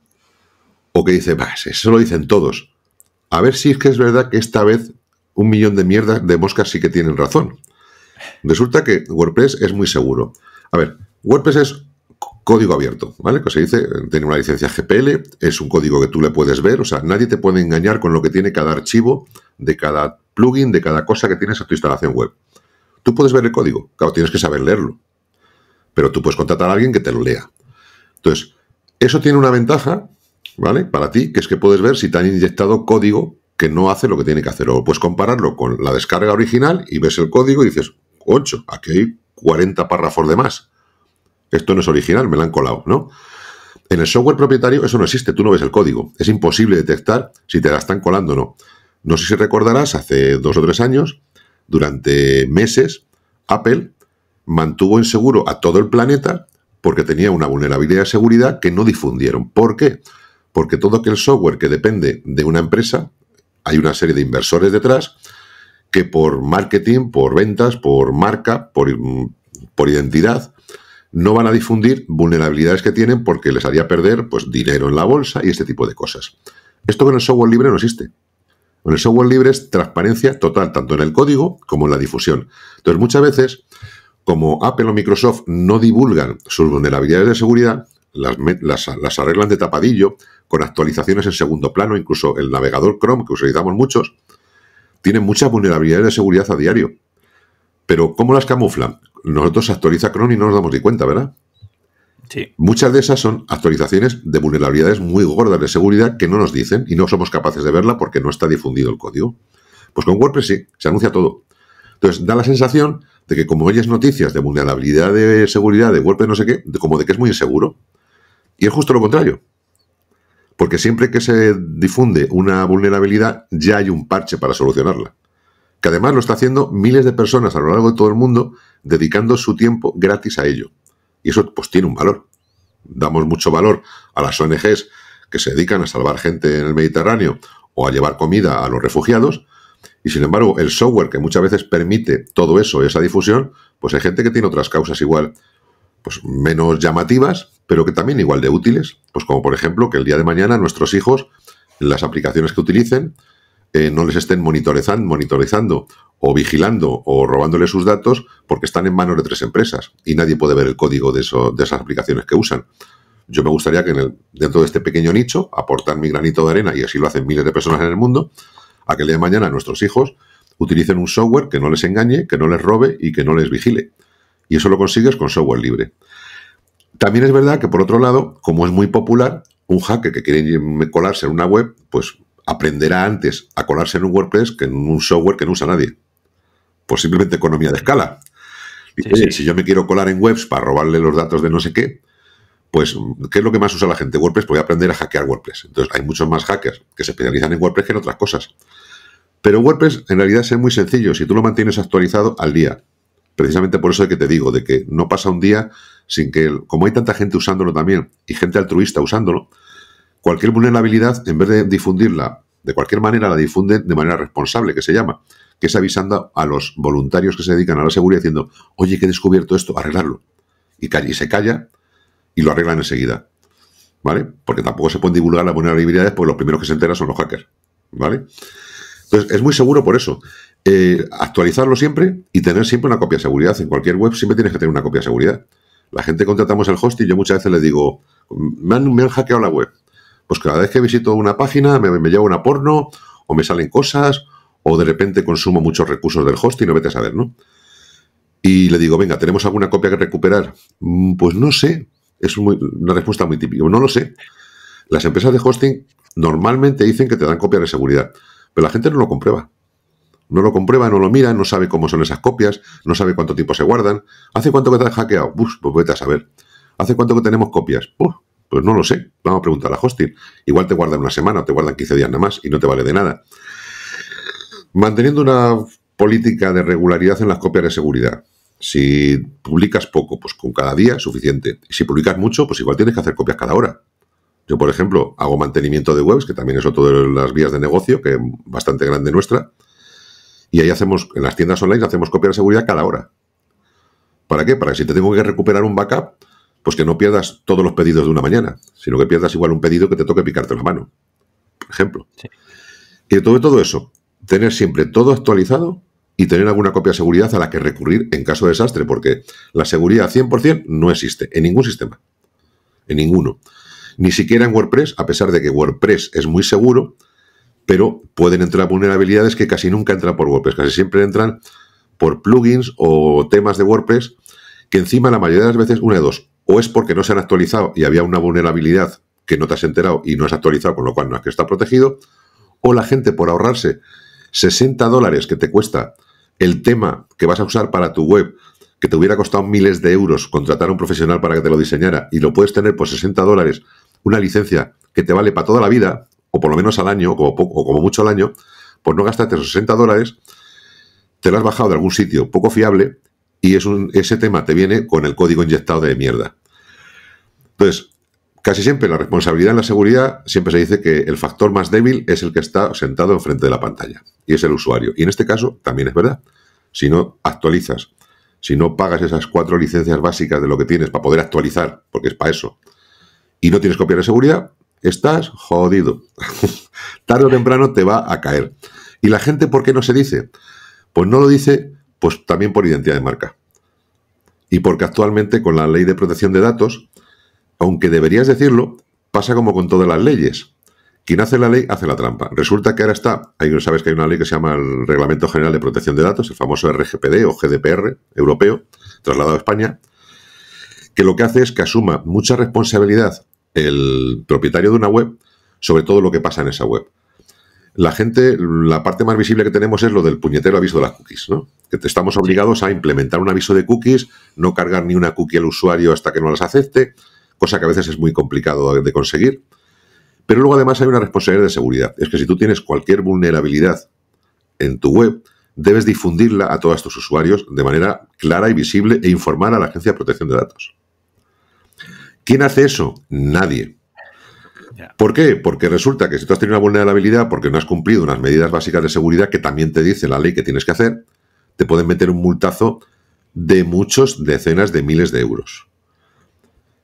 O que dice, eso lo dicen todos. A ver si es que es verdad que esta vez un millón de mierdas de moscas sí que tienen razón. Resulta que WordPress es muy seguro. A ver, WordPress es código abierto, ¿vale? Que se dice, tiene una licencia GPL, es un código que tú le puedes ver, o sea, nadie te puede engañar con lo que tiene cada archivo, de cada plugin, de cada cosa que tienes a tu instalación web. Tú puedes ver el código, claro, tienes que saber leerlo, pero tú puedes contratar a alguien que te lo lea. Entonces, eso tiene una ventaja, ¿vale? Para ti, que es que puedes ver si te han inyectado código que no hace lo que tiene que hacer, o puedes compararlo con la descarga original y ves el código y dices, Ocho. aquí hay 40 párrafos de más. Esto no es original, me lo han colado, ¿no? En el software propietario eso no existe, tú no ves el código. Es imposible detectar si te la están colando o no. No sé si recordarás, hace dos o tres años, durante meses, Apple mantuvo en seguro a todo el planeta porque tenía una vulnerabilidad de seguridad que no difundieron. ¿Por qué? Porque todo aquel software que depende de una empresa, hay una serie de inversores detrás que por marketing, por ventas, por marca, por, identidad, no van a difundir vulnerabilidades que tienen porque les haría perder pues, dinero en la bolsa y este tipo de cosas. Esto con el software libre no existe. Con el software libre es transparencia total, tanto en el código como en la difusión. Entonces, muchas veces, como Apple o Microsoft no divulgan sus vulnerabilidades de seguridad, las arreglan de tapadillo, con actualizaciones en segundo plano, incluso el navegador Chrome, que utilizamos muchos, tienen muchas vulnerabilidades de seguridad a diario. Pero ¿cómo las camuflan? Nosotros actualiza Chrome y no nos damos ni cuenta, ¿verdad? Sí. Muchas de esas son actualizaciones de vulnerabilidades muy gordas de seguridad que no nos dicen y no somos capaces de verla porque no está difundido el código. Pues con WordPress sí, se anuncia todo. Entonces da la sensación de que como oyes noticias de vulnerabilidad de seguridad de WordPress no sé qué, como de que es muy inseguro. Y es justo lo contrario. Porque siempre que se difunde una vulnerabilidad, ya hay un parche para solucionarla. Que además lo está haciendo miles de personas a lo largo de todo el mundo, dedicando su tiempo gratis a ello. Y eso pues tiene un valor. Damos mucho valor a las ONGs que se dedican a salvar gente en el Mediterráneo o a llevar comida a los refugiados, y sin embargo, el software que muchas veces permite todo eso, esa difusión, pues hay gente que tiene otras causas igual, pues menos llamativas, pero que también igual de útiles, pues como por ejemplo que el día de mañana nuestros hijos, las aplicaciones que utilicen, eh, no les estén monitorizando, monitorizando o vigilando o robándole sus datos porque están en manos de tres empresas y nadie puede ver el código de, esas aplicaciones que usan. Yo me gustaría que en dentro de este pequeño nicho aportar mi granito de arena, y así lo hacen miles de personas en el mundo, a que el día de mañana nuestros hijos utilicen un software que no les engañe, que no les robe y que no les vigile. Y eso lo consigues con software libre. También es verdad que, por otro lado, como es muy popular, un hacker que quiere colarse en una web, pues aprenderá antes a colarse en un WordPress que en un software que no usa nadie. Pues simplemente economía de escala. Si yo me quiero colar en webs para robarle los datos de no sé qué, pues, ¿qué es lo que más usa la gente? WordPress, pues voy a aprender a hackear WordPress. Entonces, hay muchos más hackers que se especializan en WordPress que en otras cosas. Pero WordPress en realidad es muy sencillo. Si tú lo mantienes actualizado al día, precisamente por eso que te digo, de que no pasa un día sin que, como hay tanta gente usándolo también y gente altruista usándolo, cualquier vulnerabilidad, en vez de difundirla de cualquier manera, la difunden de manera responsable, que se llama, que es avisando a los voluntarios que se dedican a la seguridad diciendo, oye, que he descubierto esto, arreglarlo. Y, y se calla y lo arreglan enseguida. ¿Vale? Porque tampoco se pueden divulgar las vulnerabilidades porque los primeros que se enteran son los hackers. ¿Vale? Entonces, es muy seguro por eso. Eh, actualizarlo siempre y tener siempre una copia de seguridad. En cualquier web siempre tienes que tener una copia de seguridad. La gente contratamos el hosting, yo muchas veces le digo, me han, me han, hackeado la web. Pues cada vez que visito una página me, me llevo una porno o me salen cosas o de repente consumo muchos recursos del hosting, no vete a saber, ¿no? Y le digo, venga, ¿tenemos alguna copia que recuperar? Mm, pues no sé, es una respuesta muy típica, no lo sé. Las empresas de hosting normalmente dicen que te dan copia de seguridad, pero la gente no lo comprueba. No lo comprueba, no lo mira, no sabe cómo son esas copias, no sabe cuánto tiempo se guardan. ¿Hace cuánto que te has hackeado? pues vete a saber. ¿Hace cuánto que tenemos copias? pues no lo sé. Vamos a preguntar a hosting. Igual te guardan una semana o te guardan 15 días nada más y no te vale de nada. Manteniendo una política de regularidad en las copias de seguridad. Si publicas poco, pues con cada día suficiente. si publicas mucho, pues igual tienes que hacer copias cada hora. Yo, por ejemplo, hago mantenimiento de webs, que también es otro de las vías de negocio, que es bastante grande nuestra. Y ahí hacemos, en las tiendas online, hacemos copia de seguridad cada hora. ¿Para qué? Para que si te tengo que recuperar un backup, pues que no pierdas todos los pedidos de una mañana, sino que pierdas igual un pedido que te toque picarte la mano, por ejemplo. Y todo, todo eso, tener siempre todo actualizado y tener alguna copia de seguridad a la que recurrir en caso de desastre, porque la seguridad 100% no existe en ningún sistema, en ninguno. Ni siquiera en WordPress, a pesar de que WordPress es muy seguro, pero pueden entrar vulnerabilidades que casi nunca entran por WordPress, casi siempre entran por plugins o temas de WordPress que encima la mayoría de las veces, una de dos, o es porque no se han actualizado y había una vulnerabilidad que no te has enterado y no has actualizado, con lo cual no es que está protegido, o la gente por ahorrarse 60 dólares que te cuesta el tema que vas a usar para tu web, que te hubiera costado miles de euros contratar a un profesional para que te lo diseñara y lo puedes tener por 60 dólares, una licencia que te vale para toda la vida, o por lo menos al año, como poco, o como mucho al año, pues no gastarte esos 60 dólares, te lo has bajado de algún sitio poco fiable y es ese tema te viene con el código inyectado de mierda. Entonces, casi siempre la responsabilidad en la seguridad, siempre se dice que el factor más débil es el que está sentado enfrente de la pantalla y es el usuario. Y en este caso también es verdad. Si no actualizas, si no pagas esas cuatro licencias básicas de lo que tienes para poder actualizar, porque es para eso, y no tienes copia de seguridad, estás jodido. Tarde o temprano te va a caer. ¿Y la gente por qué no se dice? Pues no lo dice, pues también por identidad de marca. Y porque actualmente con la ley de protección de datos, aunque deberías decirlo, pasa como con todas las leyes. Quien hace la ley hace la trampa. Resulta que ahora está, ahí sabes que hay una ley que se llama el Reglamento General de Protección de Datos, el famoso RGPD o GDPR europeo, trasladado a España, que lo que hace es que asuma mucha responsabilidad el propietario de una web sobre todo lo que pasa en esa web. La gente, la parte más visible que tenemos es lo del puñetero aviso de las cookies, ¿no? Que estamos obligados a implementar un aviso de cookies, no cargar ni una cookie al usuario hasta que no las acepte, cosa que a veces es muy complicado de conseguir. Pero luego además hay una responsabilidad de seguridad. Es que si tú tienes cualquier vulnerabilidad en tu web, debes difundirla a todos tus usuarios de manera clara y visible e informar a la Agencia de Protección de Datos. ¿Quién hace eso? Nadie. ¿Por qué? Porque resulta que si tú has tenido una vulnerabilidad porque no has cumplido unas medidas básicas de seguridad que también te dice la ley que tienes que hacer, te pueden meter un multazo de muchos decenas de miles de euros.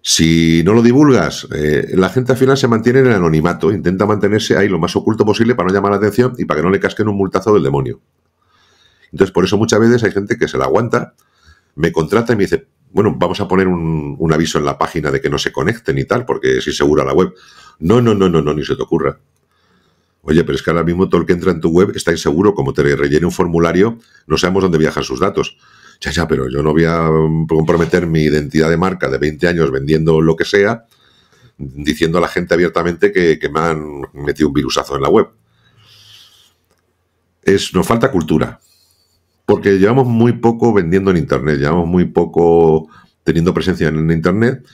Si no lo divulgas, eh, la gente al final se mantiene en el anonimato, intenta mantenerse ahí lo más oculto posible para no llamar la atención y para que no le casquen un multazo del demonio. Entonces, por eso muchas veces hay gente que se la aguanta, me contrata y me dice, bueno, vamos a poner un, aviso en la página de que no se conecten y tal, porque es insegura la web. No, no, no, no, no, ni se te ocurra. Oye, pero es que ahora mismo todo el que entra en tu web está inseguro, como te rellene un formulario, no sabemos dónde viajan sus datos. Ya, ya, pero yo no voy a comprometer mi identidad de marca de 20 años vendiendo lo que sea, diciendo a la gente abiertamente que, me han metido un virusazo en la web. Es, nos falta cultura, porque llevamos muy poco vendiendo en Internet, llevamos muy poco teniendo presencia en Internet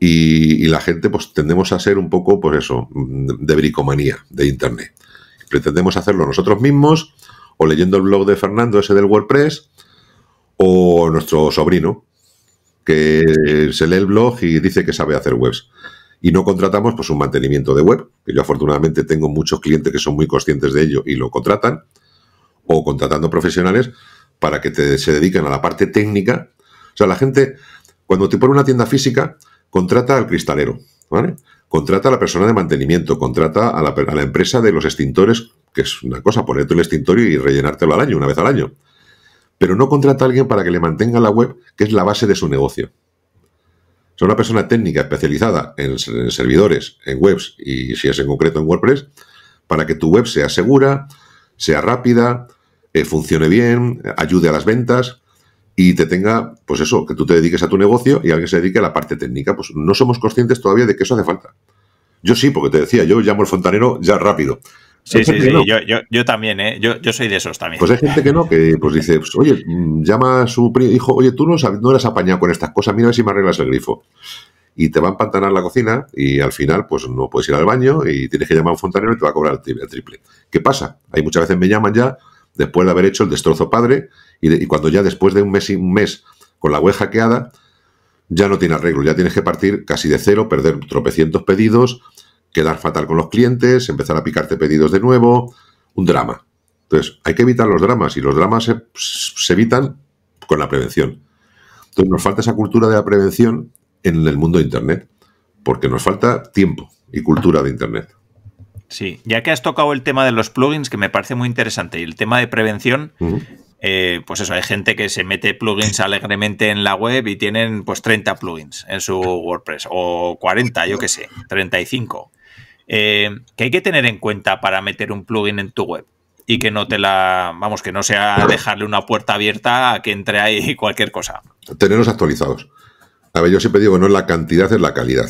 y, la gente pues tendemos a ser un poco, pues eso, de bricomanía de Internet. Pretendemos hacerlo nosotros mismos o leyendo el blog de Fernando, ese del WordPress, o nuestro sobrino, que se lee el blog y dice que sabe hacer webs. Y no contratamos pues un mantenimiento de web, que yo afortunadamente tengo muchos clientes que son muy conscientes de ello y lo contratan o contratando profesionales para que se dediquen a la parte técnica. O sea, la gente, cuando te pone una tienda física, contrata al cristalero, ¿vale? Contrata a la persona de mantenimiento, contrata a la, empresa de los extintores, que es una cosa, ponerte el extintorio y rellenártelo al año, una vez al año. Pero no contrata a alguien para que le mantenga la web, que es la base de su negocio. O sea, una persona técnica especializada en servidores, en webs y si es en concreto en WordPress, para que tu web sea segura, sea rápida, eh, funcione bien, ayude a las ventas y te tenga, pues eso, que tú te dediques a tu negocio y alguien se dedique a la parte técnica. Pues no somos conscientes todavía de que eso hace falta. Yo sí, porque te decía, yo llamo al fontanero ya rápido. Sí, sí, sí. Yo, también, ¿eh? Yo, soy de esos también. Pues hay gente que no, que pues dice, pues, oye, mm, llama a su hijo, oye, tú no, no apañado con estas cosas, mira a ver si me arreglas el grifo. Y te va a empantanar la cocina y al final, pues no puedes ir al baño y tienes que llamar a un fontanero y te va a cobrar el triple. ¿Qué pasa? Hay muchas veces me llaman ya después de haber hecho el destrozo padre y, cuando ya después de un mes y un mes con la web hackeada, ya no tiene arreglo, ya tienes que partir casi de cero, perder tropecientos pedidos, quedar fatal con los clientes, empezar a picarte pedidos de nuevo, un drama. Entonces, hay que evitar los dramas y los dramas se, se evitan con la prevención. Entonces, nos falta esa cultura de la prevención en el mundo de Internet, porque nos falta tiempo y cultura de Internet. Sí, ya que has tocado el tema de los plugins, que me parece muy interesante, y el tema de prevención, eh, pues eso, hay gente que se mete plugins alegremente en la web y tienen pues 30 plugins en su WordPress, o 40, yo qué sé, 35. Eh, ¿Qué hay que tener en cuenta para meter un plugin en tu web? Y que no te la, vamos, que no sea dejarle una puerta abierta a que entre ahí cualquier cosa. Tenerlos actualizados. A ver, yo siempre digo, no es la cantidad, es la calidad.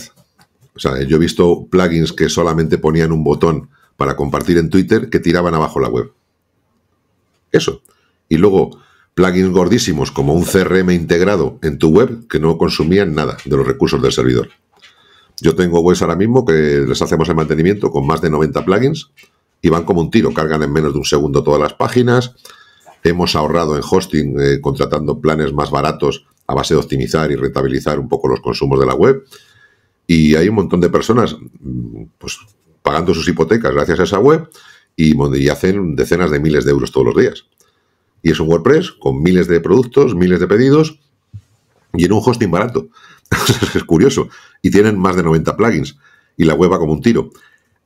O sea, yo he visto plugins que solamente ponían un botón para compartir en Twitter que tiraban abajo la web. Eso. Y luego plugins gordísimos como un CRM integrado en tu web que no consumían nada de los recursos del servidor. Yo tengo webs ahora mismo que les hacemos el mantenimiento con más de 90 plugins y van como un tiro, cargan en menos de un segundo todas las páginas. Hemos ahorrado en hosting eh, contratando planes más baratos a base de optimizar y rentabilizar un poco los consumos de la web. Y hay un montón de personas mm, pues, pagando sus hipotecas gracias a esa web y, y hacen decenas de miles de euros todos los días. Y es un WordPress con miles de productos, miles de pedidos y en un hosting barato. es curioso. Y tienen más de 90 plugins. Y la web va como un tiro.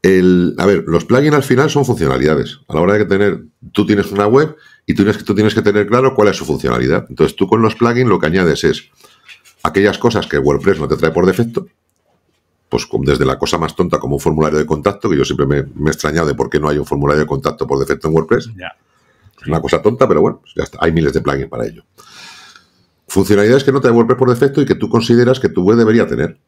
El, a ver, los plugins al final son funcionalidades. A la hora de que tener, tú tienes una web y tú tienes, que, tú tienes que tener claro cuál es su funcionalidad. Entonces tú con los plugins lo que añades es aquellas cosas que WordPress no te trae por defecto, pues desde la cosa más tonta como un formulario de contacto, que yo siempre me, he extrañado de por qué no hay un formulario de contacto por defecto en WordPress. Es una cosa tonta, pero bueno, ya está. hay miles de plugins para ello. Funcionalidades que no te da por defecto y que tú consideras que tu web debería tener.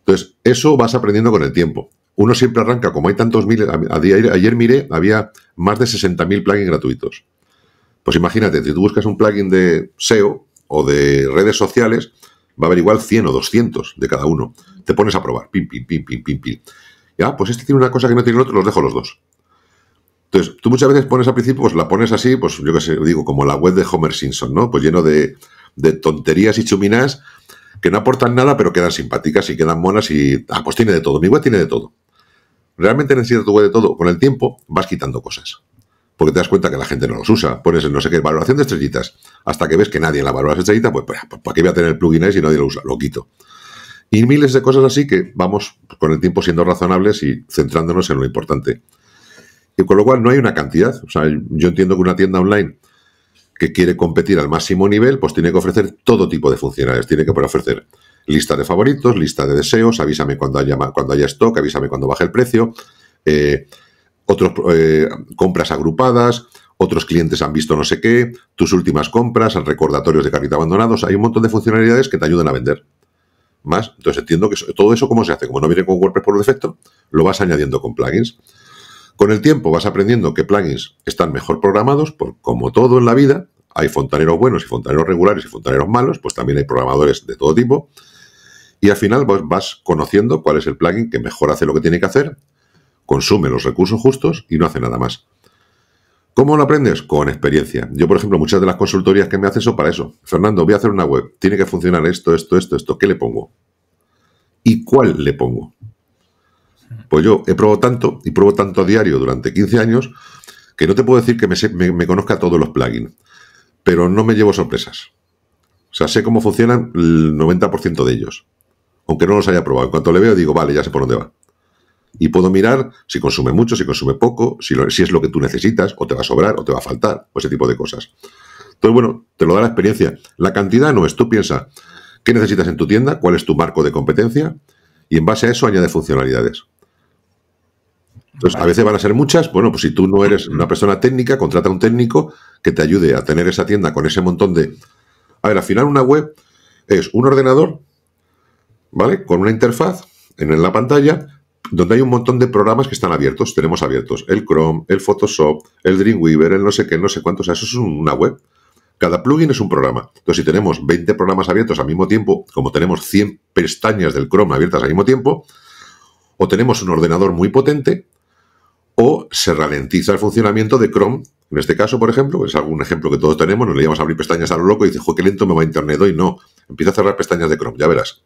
Entonces, eso vas aprendiendo con el tiempo. Uno siempre arranca, como hay tantos miles, ayer, miré, había más de 60.000 plugins gratuitos. Pues imagínate, si tú buscas un plugin de SEO o de redes sociales, Va a haber igual 100 o 200 de cada uno. Te pones a probar. Pim, pim, pim, pim, pim, pim. Ya, ah, pues este tiene una cosa que no tiene el otro, los dejo los dos. Entonces, tú muchas veces pones al principio, pues la pones así, pues yo qué sé, digo, como la web de Homer Simpson, ¿no? Pues lleno de, tonterías y chuminas que no aportan nada, pero quedan simpáticas y quedan monas y... Ah, pues tiene de todo, mi web tiene de todo. ¿Realmente necesitas tu web de todo? Con el tiempo vas quitando cosas porque te das cuenta que la gente no los usa. Pones en no sé qué, valoración de estrellitas, hasta que ves que nadie la valora estrellitas, pues, pues, pues, ¿para qué voy a tener el plugin ahí si nadie lo usa? Lo quito. Y miles de cosas así que vamos con el tiempo siendo razonables y centrándonos en lo importante. Y con lo cual no hay una cantidad. O sea, yo entiendo que una tienda online que quiere competir al máximo nivel, pues tiene que ofrecer todo tipo de funcionalidades. Tiene que poder ofrecer lista de favoritos, lista de deseos, avísame cuando haya, cuando haya stock, avísame cuando baje el precio. Eh, otros eh, compras agrupadas, otros clientes han visto no sé qué, tus últimas compras, recordatorios de carrito abandonados, hay un montón de funcionalidades que te ayudan a vender. Más, entonces entiendo que todo eso cómo se hace, como no viene con WordPress por defecto, lo vas añadiendo con plugins. Con el tiempo vas aprendiendo que plugins están mejor programados, por, como todo en la vida, hay fontaneros buenos y fontaneros regulares y fontaneros malos, pues también hay programadores de todo tipo. Y al final vas conociendo cuál es el plugin que mejor hace lo que tiene que hacer consume los recursos justos y no hace nada más. ¿Cómo lo aprendes? Con experiencia. Yo, por ejemplo, muchas de las consultorías que me hacen son para eso. Fernando, voy a hacer una web. Tiene que funcionar esto, esto, esto, esto. ¿Qué le pongo? ¿Y cuál le pongo? Pues yo he probado tanto y pruebo tanto a diario durante 15 años que no te puedo decir que me, conozca todos los plugins, pero no me llevo sorpresas. O sea, sé cómo funcionan el 90% de ellos, aunque no los haya probado. En cuanto le veo, digo, vale, ya sé por dónde va y puedo mirar si consume mucho, si consume poco, si, es lo que tú necesitas, o te va a sobrar, o te va a faltar, o ese tipo de cosas. Entonces, bueno, te lo da la experiencia. La cantidad no es, tú piensa qué necesitas en tu tienda, cuál es tu marco de competencia, y en base a eso añade funcionalidades. Entonces, a veces van a ser muchas. Bueno, pues si tú no eres una persona técnica, contrata a un técnico que te ayude a tener esa tienda con ese montón de. A ver, al final, una web es un ordenador, ¿vale? Con una interfaz en la pantalla donde hay un montón de programas que están abiertos. Tenemos abiertos el Chrome, el Photoshop, el Dreamweaver, el no sé qué, no sé cuántos. O sea, eso es una web. Cada plugin es un programa. Entonces, si tenemos 20 programas abiertos al mismo tiempo, como tenemos 100 pestañas del Chrome abiertas al mismo tiempo, o tenemos un ordenador muy potente, o se ralentiza el funcionamiento de Chrome. En este caso, por ejemplo, es algún ejemplo que todos tenemos, nos le llamamos a abrir pestañas a lo loco y dice, jo, qué lento me va Internet hoy. No, empieza a cerrar pestañas de Chrome, ya verás.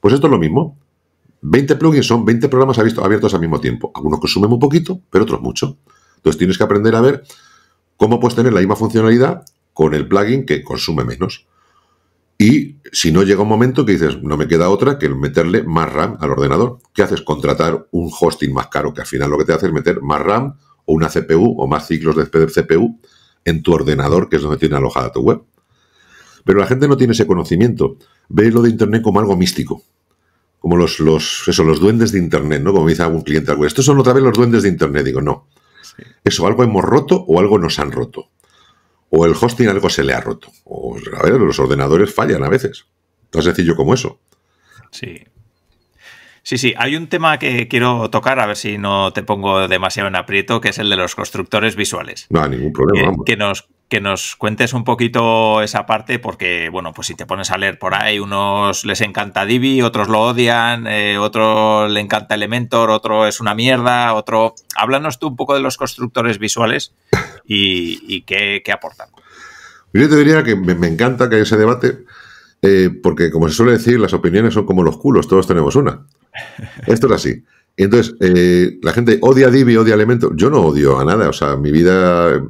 Pues esto es lo mismo. 20 plugins son 20 programas abiertos al mismo tiempo. Algunos consumen un poquito, pero otros mucho. Entonces tienes que aprender a ver cómo puedes tener la misma funcionalidad con el plugin que consume menos. Y si no llega un momento que dices, no me queda otra que meterle más RAM al ordenador. ¿Qué haces? Contratar un hosting más caro, que al final lo que te hace es meter más RAM o una CPU o más ciclos de CPU en tu ordenador, que es donde tiene alojada tu web. Pero la gente no tiene ese conocimiento. Ve lo de Internet como algo místico como los, los, los duendes de Internet, ¿no? Como dice algún cliente, algo. estos son otra vez los duendes de Internet. Digo, no. Eso, algo hemos roto o algo nos han roto. O el hosting algo se le ha roto. O, a ver, los ordenadores fallan a veces. Tan sencillo como eso. Sí. Sí, sí, hay un tema que quiero tocar, a ver si no te pongo demasiado en aprieto, que es el de los constructores visuales. No, ningún problema. que nos, que nos cuentes un poquito esa parte, porque, bueno, pues si te pones a leer por ahí, unos les encanta Divi, otros lo odian, eh, otro le encanta Elementor, otro es una mierda, otro... Háblanos tú un poco de los constructores visuales y, qué, aportan. Pues yo te diría que me, encanta que haya ese debate, eh, porque como se suele decir, las opiniones son como los culos, todos tenemos una. Esto es así. Entonces, eh, la gente odia a Divi, odia a Elemento. Yo no odio a nada. O sea, mi vida,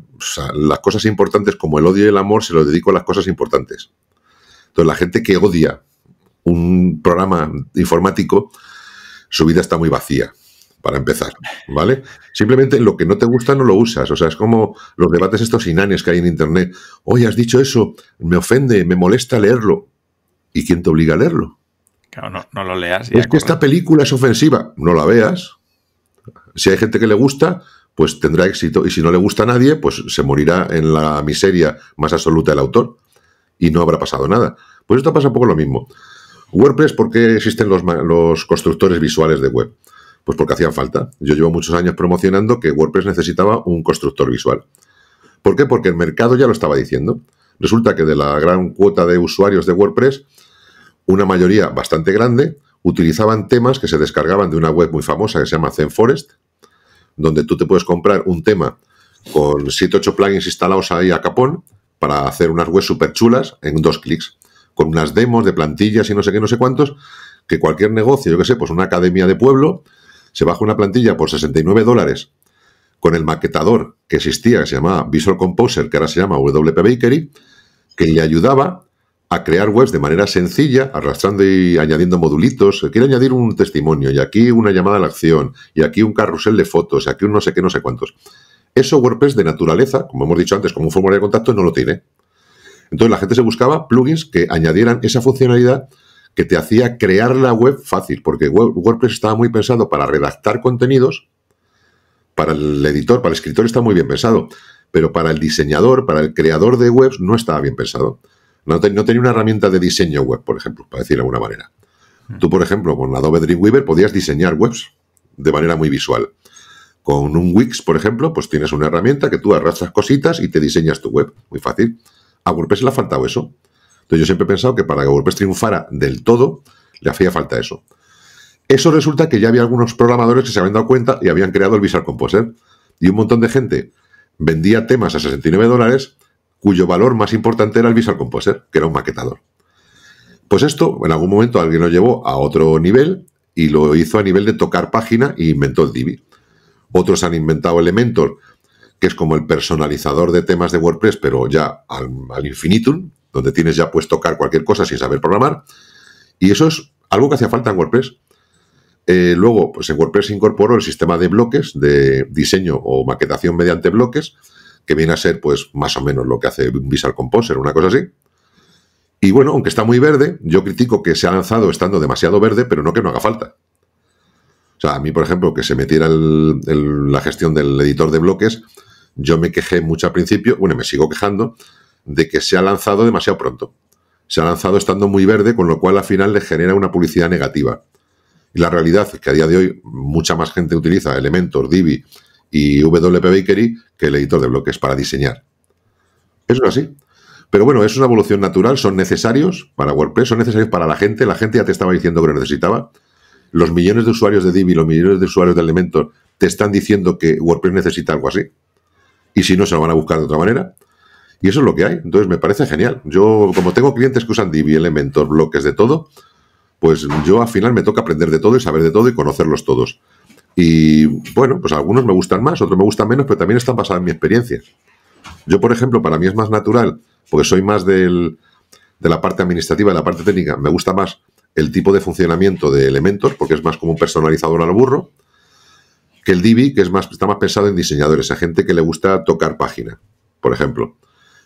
las cosas importantes como el odio y el amor se lo dedico a las cosas importantes. Entonces, la gente que odia un programa informático, su vida está muy vacía, para empezar, ¿vale? Simplemente lo que no te gusta no lo usas. O sea, es como los debates estos inanes que hay en Internet. Oye, has dicho eso, me ofende, me molesta leerlo. ¿Y quién te obliga a leerlo? no, lo leas. es que esta película es ofensiva, no la veas. Si hay gente que le gusta, pues tendrá éxito. Y si no le gusta a nadie, pues se morirá en la miseria más absoluta del autor. Y no habrá pasado nada. Pues esto pasa un poco lo mismo. WordPress, ¿por qué existen los, los constructores visuales de web? Pues porque hacían falta. Yo llevo muchos años promocionando que WordPress necesitaba un constructor visual. ¿Por qué? Porque el mercado ya lo estaba diciendo. Resulta que de la gran cuota de usuarios de WordPress, una mayoría bastante grande, utilizaban temas que se descargaban de una web muy famosa que se llama ZenForest, donde tú te puedes comprar un tema con 7-8 plugins instalados ahí a capón para hacer unas webs súper chulas en dos clics, con unas demos de plantillas y no sé qué, no sé cuántos, que cualquier negocio, yo qué sé, pues una academia de pueblo, se baja una plantilla por 69 dólares con el maquetador que existía, que se llamaba Visual Composer, que ahora se llama WP Bakery, que le ayudaba a crear webs de manera sencilla, arrastrando y añadiendo modulitos. Eh, Quiere añadir un testimonio y aquí una llamada a la acción y aquí un carrusel de fotos y aquí un no sé qué, no sé cuántos. Eso WordPress de naturaleza, como hemos dicho antes, como un formulario de contacto, no lo tiene. Entonces la gente se buscaba plugins que añadieran esa funcionalidad que te hacía crear la web fácil, porque WordPress estaba muy pensado para redactar contenidos, para el editor, para el escritor está muy bien pensado, pero para el diseñador, para el creador de webs no estaba bien pensado. No, tenía una herramienta de diseño web, por ejemplo, para decirlo de alguna manera. Hmm. Tú, por ejemplo, con Adobe Dreamweaver podías diseñar webs de manera muy visual. Con un Wix, por ejemplo, pues tienes una herramienta que tú arrastras cositas y te diseñas tu web. Muy fácil. A WordPress le ha faltado eso. Entonces yo siempre he pensado que para que WordPress triunfara del todo, le hacía falta eso. Eso resulta que ya había algunos programadores que se habían dado cuenta y habían creado el Visual Composer. Y un montón de gente vendía temas a 69 dólares cuyo valor más importante era el Visual Composer, que era un maquetador. Pues esto, en algún momento alguien lo llevó a otro nivel y lo hizo a nivel de tocar página e inventó el Divi. Otros han inventado Elementor, que es como el personalizador de temas de WordPress, pero ya al, infinitum, donde tienes ya pues tocar cualquier cosa sin saber programar. Y eso es algo que hacía falta en WordPress. Eh, luego, pues en WordPress incorporó el sistema de bloques, de diseño o maquetación mediante bloques, que viene a ser pues más o menos lo que hace un Visual Composer, una cosa así. Y bueno, aunque está muy verde, yo critico que se ha lanzado estando demasiado verde, pero no que no haga falta. O sea, a mí, por ejemplo, que se metiera el, la gestión del editor de bloques, yo me quejé mucho al principio, bueno, me sigo quejando, de que se ha lanzado demasiado pronto. Se ha lanzado estando muy verde, con lo cual al final le genera una publicidad negativa. Y la realidad es que a día de hoy mucha más gente utiliza Elementor, Divi y WP Bakery, que el editor de bloques para diseñar. Eso es así. Pero bueno, es una evolución natural, son necesarios para WordPress, son necesarios para la gente. La gente ya te estaba diciendo que lo necesitaba. Los millones de usuarios de Divi, los millones de usuarios de Elementor te están diciendo que WordPress necesita algo así. Y si no, se lo van a buscar de otra manera. Y eso es lo que hay. Entonces me parece genial. Yo, como tengo clientes que usan Divi, Elementor, bloques de todo, pues yo al final me toca aprender de todo y saber de todo y conocerlos todos. Y bueno, pues algunos me gustan más, otros me gustan menos, pero también están basados en mi experiencia. Yo, por ejemplo, para mí es más natural, porque soy más del, de la parte administrativa, de la parte técnica, me gusta más el tipo de funcionamiento de elementos, porque es más como un personalizador al burro, que el Divi, que es más, está más pensado en diseñadores, a gente que le gusta tocar página, por ejemplo.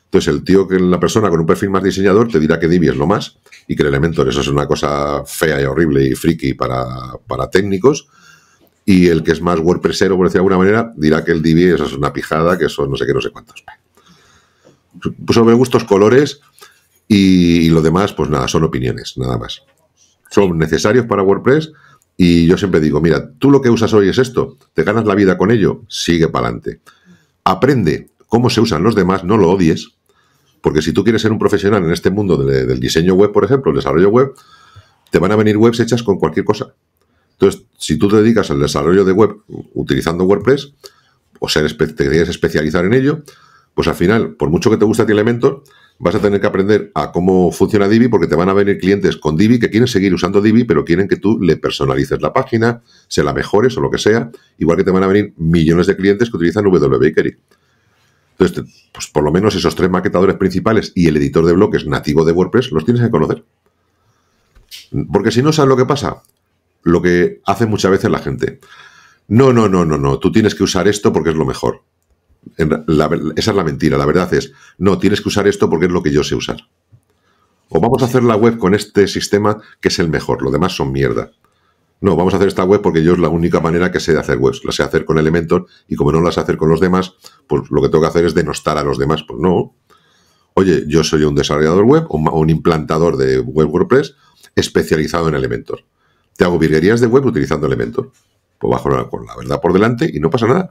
Entonces, el tío que la persona con un perfil más diseñador te dirá que Divi es lo más y que el Elementor eso es una cosa fea y horrible y friki para, para técnicos y el que es más WordPressero, por decirlo de alguna manera, dirá que el Divi es una pijada, que son no sé qué, no sé cuántos. Pues sobre gustos, colores y, lo demás, pues nada, son opiniones, nada más. Son necesarios para WordPress y yo siempre digo, mira, tú lo que usas hoy es esto, te ganas la vida con ello, sigue para adelante. Aprende cómo se usan los demás, no lo odies, porque si tú quieres ser un profesional en este mundo del diseño web, por ejemplo, el desarrollo web, te van a venir webs hechas con cualquier cosa. Entonces, si tú te dedicas al desarrollo de web utilizando WordPress, o sea, te quieres especializar en ello, pues al final, por mucho que te guste a ti Elementor, vas a tener que aprender a cómo funciona Divi porque te van a venir clientes con Divi que quieren seguir usando Divi, pero quieren que tú le personalices la página, se la mejores o lo que sea, igual que te van a venir millones de clientes que utilizan WBakery. Entonces, pues por lo menos esos tres maquetadores principales y el editor de bloques nativo de WordPress los tienes que conocer. Porque si no, ¿sabes lo que pasa? lo que hace muchas veces la gente. No, no, no, no, no, tú tienes que usar esto porque es lo mejor. esa es la mentira, la verdad es, no, tienes que usar esto porque es lo que yo sé usar. O vamos a hacer la web con este sistema que es el mejor, lo demás son mierda. No, vamos a hacer esta web porque yo es la única manera que sé de hacer webs. La sé hacer con Elementor y como no las sé hacer con los demás, pues lo que tengo que hacer es denostar a los demás. Pues no. Oye, yo soy un desarrollador web o un implantador de web WordPress especializado en Elementor. Te hago virguerías de web utilizando elementos. Pues bajo la verdad por delante y no pasa nada.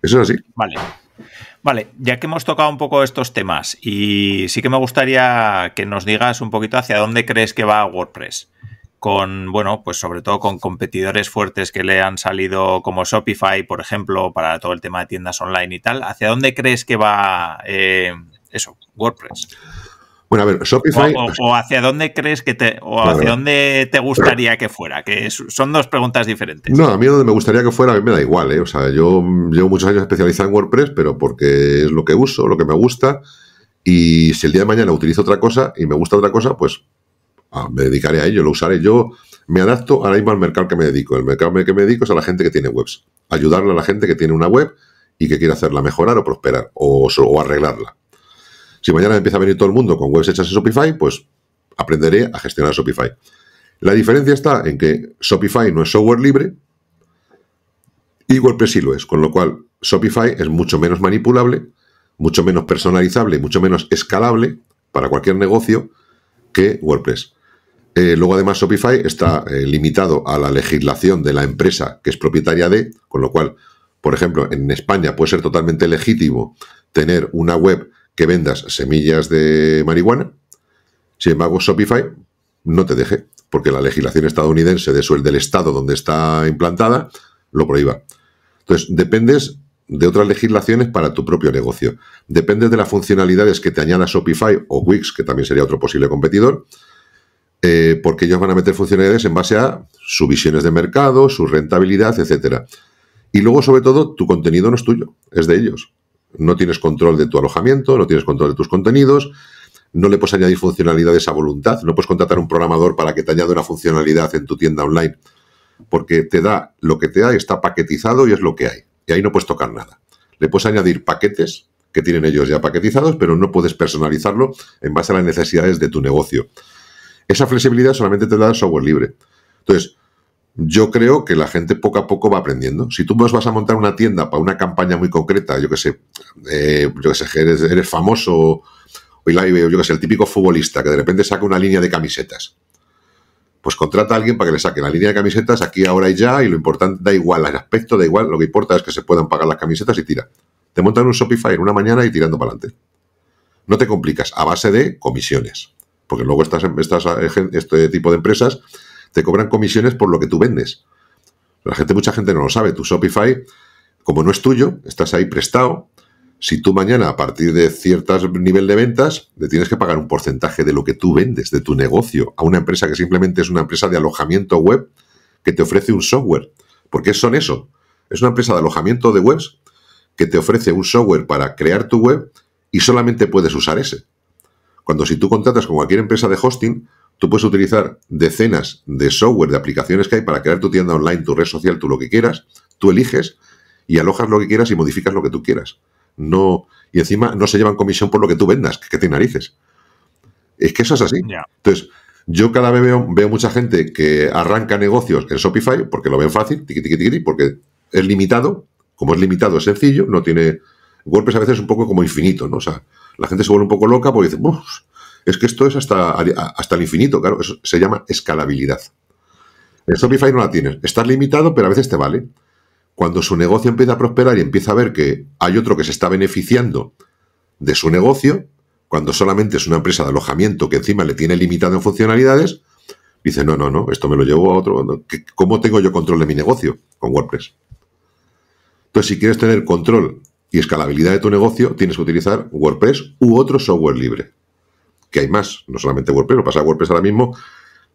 Eso es así. Vale. Vale, ya que hemos tocado un poco estos temas, y sí que me gustaría que nos digas un poquito hacia dónde crees que va WordPress. Con, bueno, pues sobre todo con competidores fuertes que le han salido como Shopify, por ejemplo, para todo el tema de tiendas online y tal. ¿Hacia dónde crees que va eh, eso, WordPress? Bueno, a ver, Shopify. O, hacia dónde crees que te. O hacia dónde te gustaría que fuera, que son dos preguntas diferentes. No, a mí donde me gustaría que fuera, a mí me da igual, ¿eh? O sea, yo llevo muchos años especializado en WordPress, pero porque es lo que uso, lo que me gusta. Y si el día de mañana utilizo otra cosa y me gusta otra cosa, pues ah, me dedicaré a ello, lo usaré. Yo me adapto ahora mismo al mercado que me dedico. El mercado que me dedico es a la gente que tiene webs. Ayudarle a la gente que tiene una web y que quiere hacerla mejorar o prosperar o arreglarla. Si mañana empieza a venir todo el mundo con webs hechas en Shopify, pues aprenderé a gestionar Shopify. La diferencia está en que Shopify no es software libre y WordPress sí lo es, con lo cual Shopify es mucho menos manipulable, mucho menos personalizable mucho menos escalable para cualquier negocio que WordPress. Eh, luego, además, Shopify está eh, limitado a la legislación de la empresa que es propietaria de, con lo cual, por ejemplo, en España puede ser totalmente legítimo tener una web que vendas semillas de marihuana. Sin embargo, Shopify no te deje, porque la legislación estadounidense de el del estado donde está implantada lo prohíba. Entonces, dependes de otras legislaciones para tu propio negocio. Dependes de las funcionalidades que te añada Shopify o Wix, que también sería otro posible competidor, eh, porque ellos van a meter funcionalidades en base a sus visiones de mercado, su rentabilidad, etcétera. Y luego, sobre todo, tu contenido no es tuyo, es de ellos. No tienes control de tu alojamiento, no tienes control de tus contenidos, no le puedes añadir funcionalidades a voluntad, no puedes contratar un programador para que te añade una funcionalidad en tu tienda online, porque te da lo que te da, está paquetizado y es lo que hay. Y ahí no puedes tocar nada. Le puedes añadir paquetes que tienen ellos ya paquetizados, pero no puedes personalizarlo en base a las necesidades de tu negocio. Esa flexibilidad solamente te la da el software libre. Entonces, yo creo que la gente poco a poco va aprendiendo. Si tú vas a montar una tienda para una campaña muy concreta, yo eh, que sé, yo que sé, eres, famoso, o yo que sé, el típico futbolista que de repente saca una línea de camisetas. Pues contrata a alguien para que le saque la línea de camisetas aquí, ahora y ya, y lo importante, da igual el aspecto, da igual, lo que importa es que se puedan pagar las camisetas y tira. Te montan un Shopify en una mañana y tirando para adelante. No te complicas, a base de comisiones. Porque luego eh, este tipo de empresas te cobran comisiones por lo que tú vendes. La gente, mucha gente no lo sabe. Tu Shopify, como no es tuyo, estás ahí prestado. Si tú mañana, a partir de cierto nivel de ventas, le tienes que pagar un porcentaje de lo que tú vendes, de tu negocio, a una empresa que simplemente es una empresa de alojamiento web que te ofrece un software. Porque son eso. Es una empresa de alojamiento de webs que te ofrece un software para crear tu web y solamente puedes usar ese. Cuando si tú contratas con cualquier empresa de hosting, Tú puedes utilizar decenas de software, de aplicaciones que hay para crear tu tienda online, tu red social, tú lo que quieras. Tú eliges y alojas lo que quieras y modificas lo que tú quieras. No, y encima no se llevan comisión por lo que tú vendas, que te narices. Es que eso es así. Entonces, yo cada vez veo, veo, mucha gente que arranca negocios en Shopify porque lo ven fácil, porque es limitado. Como es limitado, es sencillo, no tiene. WordPress a veces es un poco como infinito, ¿no? O sea, la gente se vuelve un poco loca porque dice, es que esto es hasta, hasta el infinito, claro, eso se llama escalabilidad. En Shopify no la tienes, estás limitado, pero a veces te vale. Cuando su negocio empieza a prosperar y empieza a ver que hay otro que se está beneficiando de su negocio, cuando solamente es una empresa de alojamiento que encima le tiene limitado en funcionalidades, dice, no, no, no, esto me lo llevo a otro. ¿Cómo tengo yo control de mi negocio con WordPress? Entonces, si quieres tener control y escalabilidad de tu negocio, tienes que utilizar WordPress u otro software libre que hay más, no solamente WordPress, lo pasa a WordPress ahora mismo,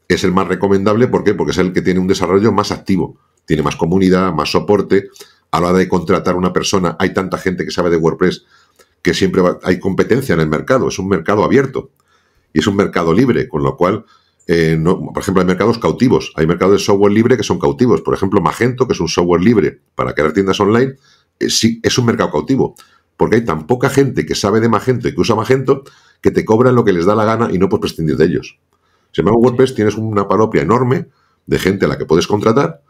es el más recomendable. ¿Por qué? Porque es el que tiene un desarrollo más activo, tiene más comunidad, más soporte. A la hora de contratar a una persona, hay tanta gente que sabe de WordPress que siempre hay competencia en el mercado, es un mercado abierto y es un mercado libre, con lo cual, eh, por ejemplo, hay mercados cautivos, hay mercados de software libre que son cautivos, por ejemplo, Magento, que es un software libre para crear tiendas online, eh, sí, es un mercado cautivo, porque hay tan poca gente que sabe de Magento y que usa Magento que te cobran lo que les da la gana y no puedes prescindir de ellos. Sin embargo, WordPress tienes una paropia enorme de gente a la que puedes contratar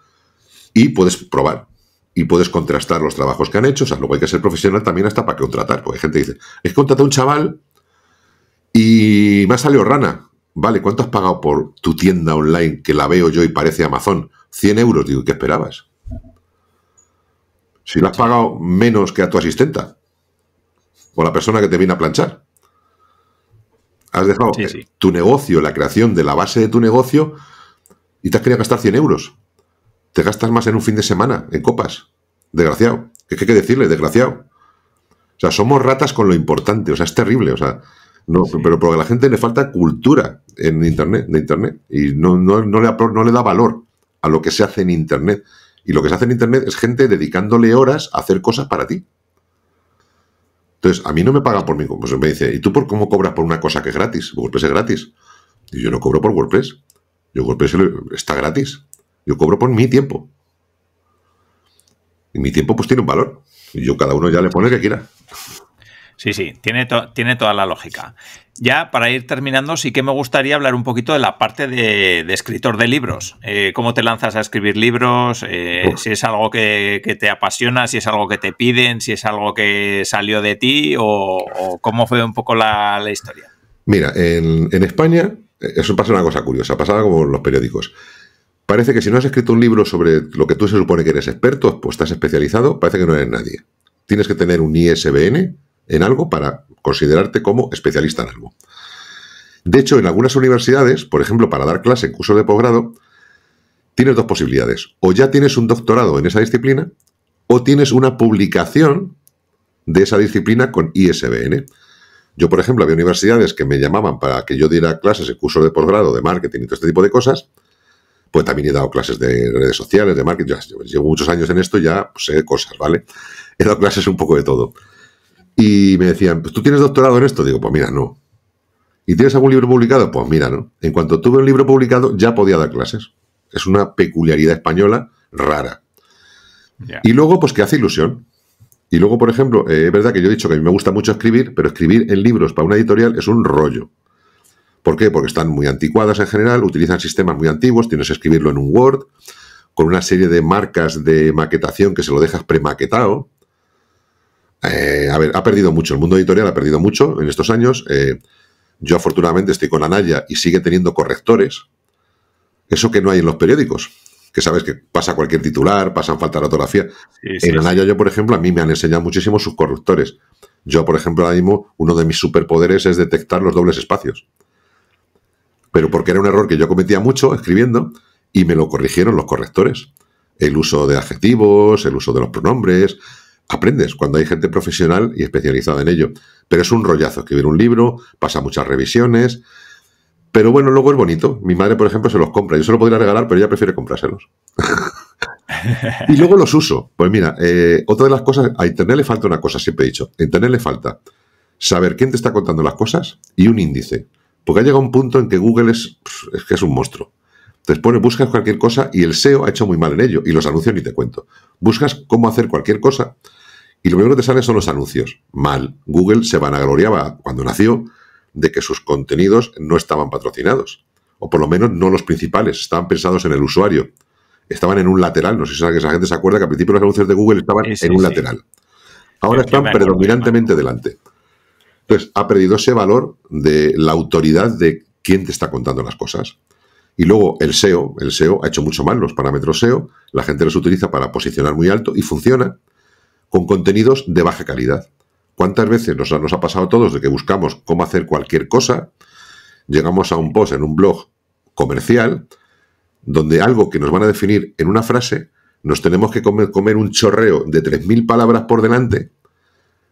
y puedes probar. Y puedes contrastar los trabajos que han hecho. O sea, luego hay que ser profesional también hasta para contratar. Porque hay gente que dice, es contratar un chaval y me ha salido rana. Vale, ¿cuánto has pagado por tu tienda online que la veo yo y parece Amazon? 100 euros, digo, ¿qué esperabas? Si lo has pagado menos que a tu asistenta o la persona que te viene a planchar. Has dejado eh, tu negocio, la creación de la base de tu negocio, y te has querido gastar 100 euros. Te gastas más en un fin de semana, en copas. Desgraciado. Es que hay que decirle, desgraciado. O sea, somos ratas con lo importante. O sea, es terrible. O sea, no, pero porque a la gente le falta cultura en internet, de internet. Y no, no le da valor a lo que se hace en internet. Y lo que se hace en internet es gente dedicándole horas a hacer cosas para ti. Entonces, a mí no me pagan por mi... Pues me dice, ¿y tú por cómo cobras por una cosa que es gratis? WordPress es gratis. Y yo no cobro por WordPress. Yo WordPress está gratis. Yo cobro por mi tiempo. Y mi tiempo pues tiene un valor. Y yo cada uno ya le pone el que quiera. Sí, sí, tiene, toda la lógica. Ya para ir terminando, sí que me gustaría hablar un poquito de la parte de, escritor de libros. Eh, ¿Cómo te lanzas a escribir libros? Eh, si es algo que, te apasiona, si es algo que te piden, si es algo que salió de ti o, cómo fue un poco la, historia. Mira, en, España eh, eso pasa una cosa curiosa, pasaba como en los periódicos. Parece que si no has escrito un libro sobre lo que tú se supone que eres experto, pues estás especializado, parece que no eres nadie. Tienes que tener un ISBN, en algo para considerarte como especialista en algo. De hecho, en algunas universidades, por ejemplo, para dar clase en cursos de posgrado, tienes dos posibilidades. O ya tienes un doctorado en esa disciplina, o tienes una publicación de esa disciplina con ISBN. Yo, por ejemplo, había universidades que me llamaban para que yo diera clases en cursos de posgrado, de marketing y todo este tipo de cosas. Pues también he dado clases de redes sociales, de marketing. llevo muchos años en esto, ya sé cosas, ¿vale? He dado clases un poco de todo. Y me decían, pues tú tienes doctorado en esto. Digo, pues mira, no. ¿Y tienes algún libro publicado? Pues mira, no. En cuanto tuve un libro publicado, ya podía dar clases. Es una peculiaridad española rara. Y luego, pues que hace ilusión. Y luego, por ejemplo, eh, es verdad que yo he dicho que a mí me gusta mucho escribir, pero escribir en libros para una editorial es un rollo. ¿Por qué? Porque están muy anticuadas en general, utilizan sistemas muy antiguos, tienes que escribirlo en un Word, con una serie de marcas de maquetación que se lo dejas premaquetado. Eh, a ver, ha perdido mucho, el mundo editorial ha perdido mucho en estos años. Eh, yo afortunadamente estoy con Anaya y sigue teniendo correctores. Eso que no hay en los periódicos, que sabes que pasa cualquier titular, pasan falta de ortografía. en Anaya yo, por ejemplo, a mí me han enseñado muchísimo sus correctores. Yo, por ejemplo, ahora mismo uno de mis superpoderes es detectar los dobles espacios. Pero porque era un error que yo cometía mucho escribiendo y me lo corrigieron los correctores. El uso de adjetivos, el uso de los pronombres, aprendes cuando hay gente profesional y especializada en ello. Pero es un rollazo escribir un libro, pasa muchas revisiones. Pero bueno, luego es bonito. Mi madre, por ejemplo, se los compra. Yo se los podría regalar, pero ella prefiere comprárselos. y luego los uso. Pues mira, eh, otra de las cosas, a Internet le falta una cosa, siempre he dicho. A Internet le falta saber quién te está contando las cosas y un índice. Porque ha llegado un punto en que Google es que es un monstruo. Entonces pones, buscas cualquier cosa y el SEO ha hecho muy mal en ello y los anuncios ni te cuento. Buscas cómo hacer cualquier cosa y lo primero que te sale son los anuncios. Mal. Google se vanagloriaba cuando nació de que sus contenidos no estaban patrocinados. O por lo menos no los principales, estaban pensados en el usuario. Estaban en un lateral, no sé si esa gente se acuerda que al principio los anuncios de Google estaban en un lateral. Ahora están predominantemente delante. Entonces, ha perdido ese valor de la autoridad de quién te está contando las cosas. Y luego el SEO, el SEO ha hecho mucho mal los parámetros SEO, la gente los utiliza para posicionar muy alto y funciona con contenidos de baja calidad. ¿Cuántas veces nos ha, pasado a todos de que buscamos cómo hacer cualquier cosa? Llegamos a un post en un blog comercial donde algo que nos van a definir en una frase, nos tenemos que comer, un chorreo de 3.000 palabras por delante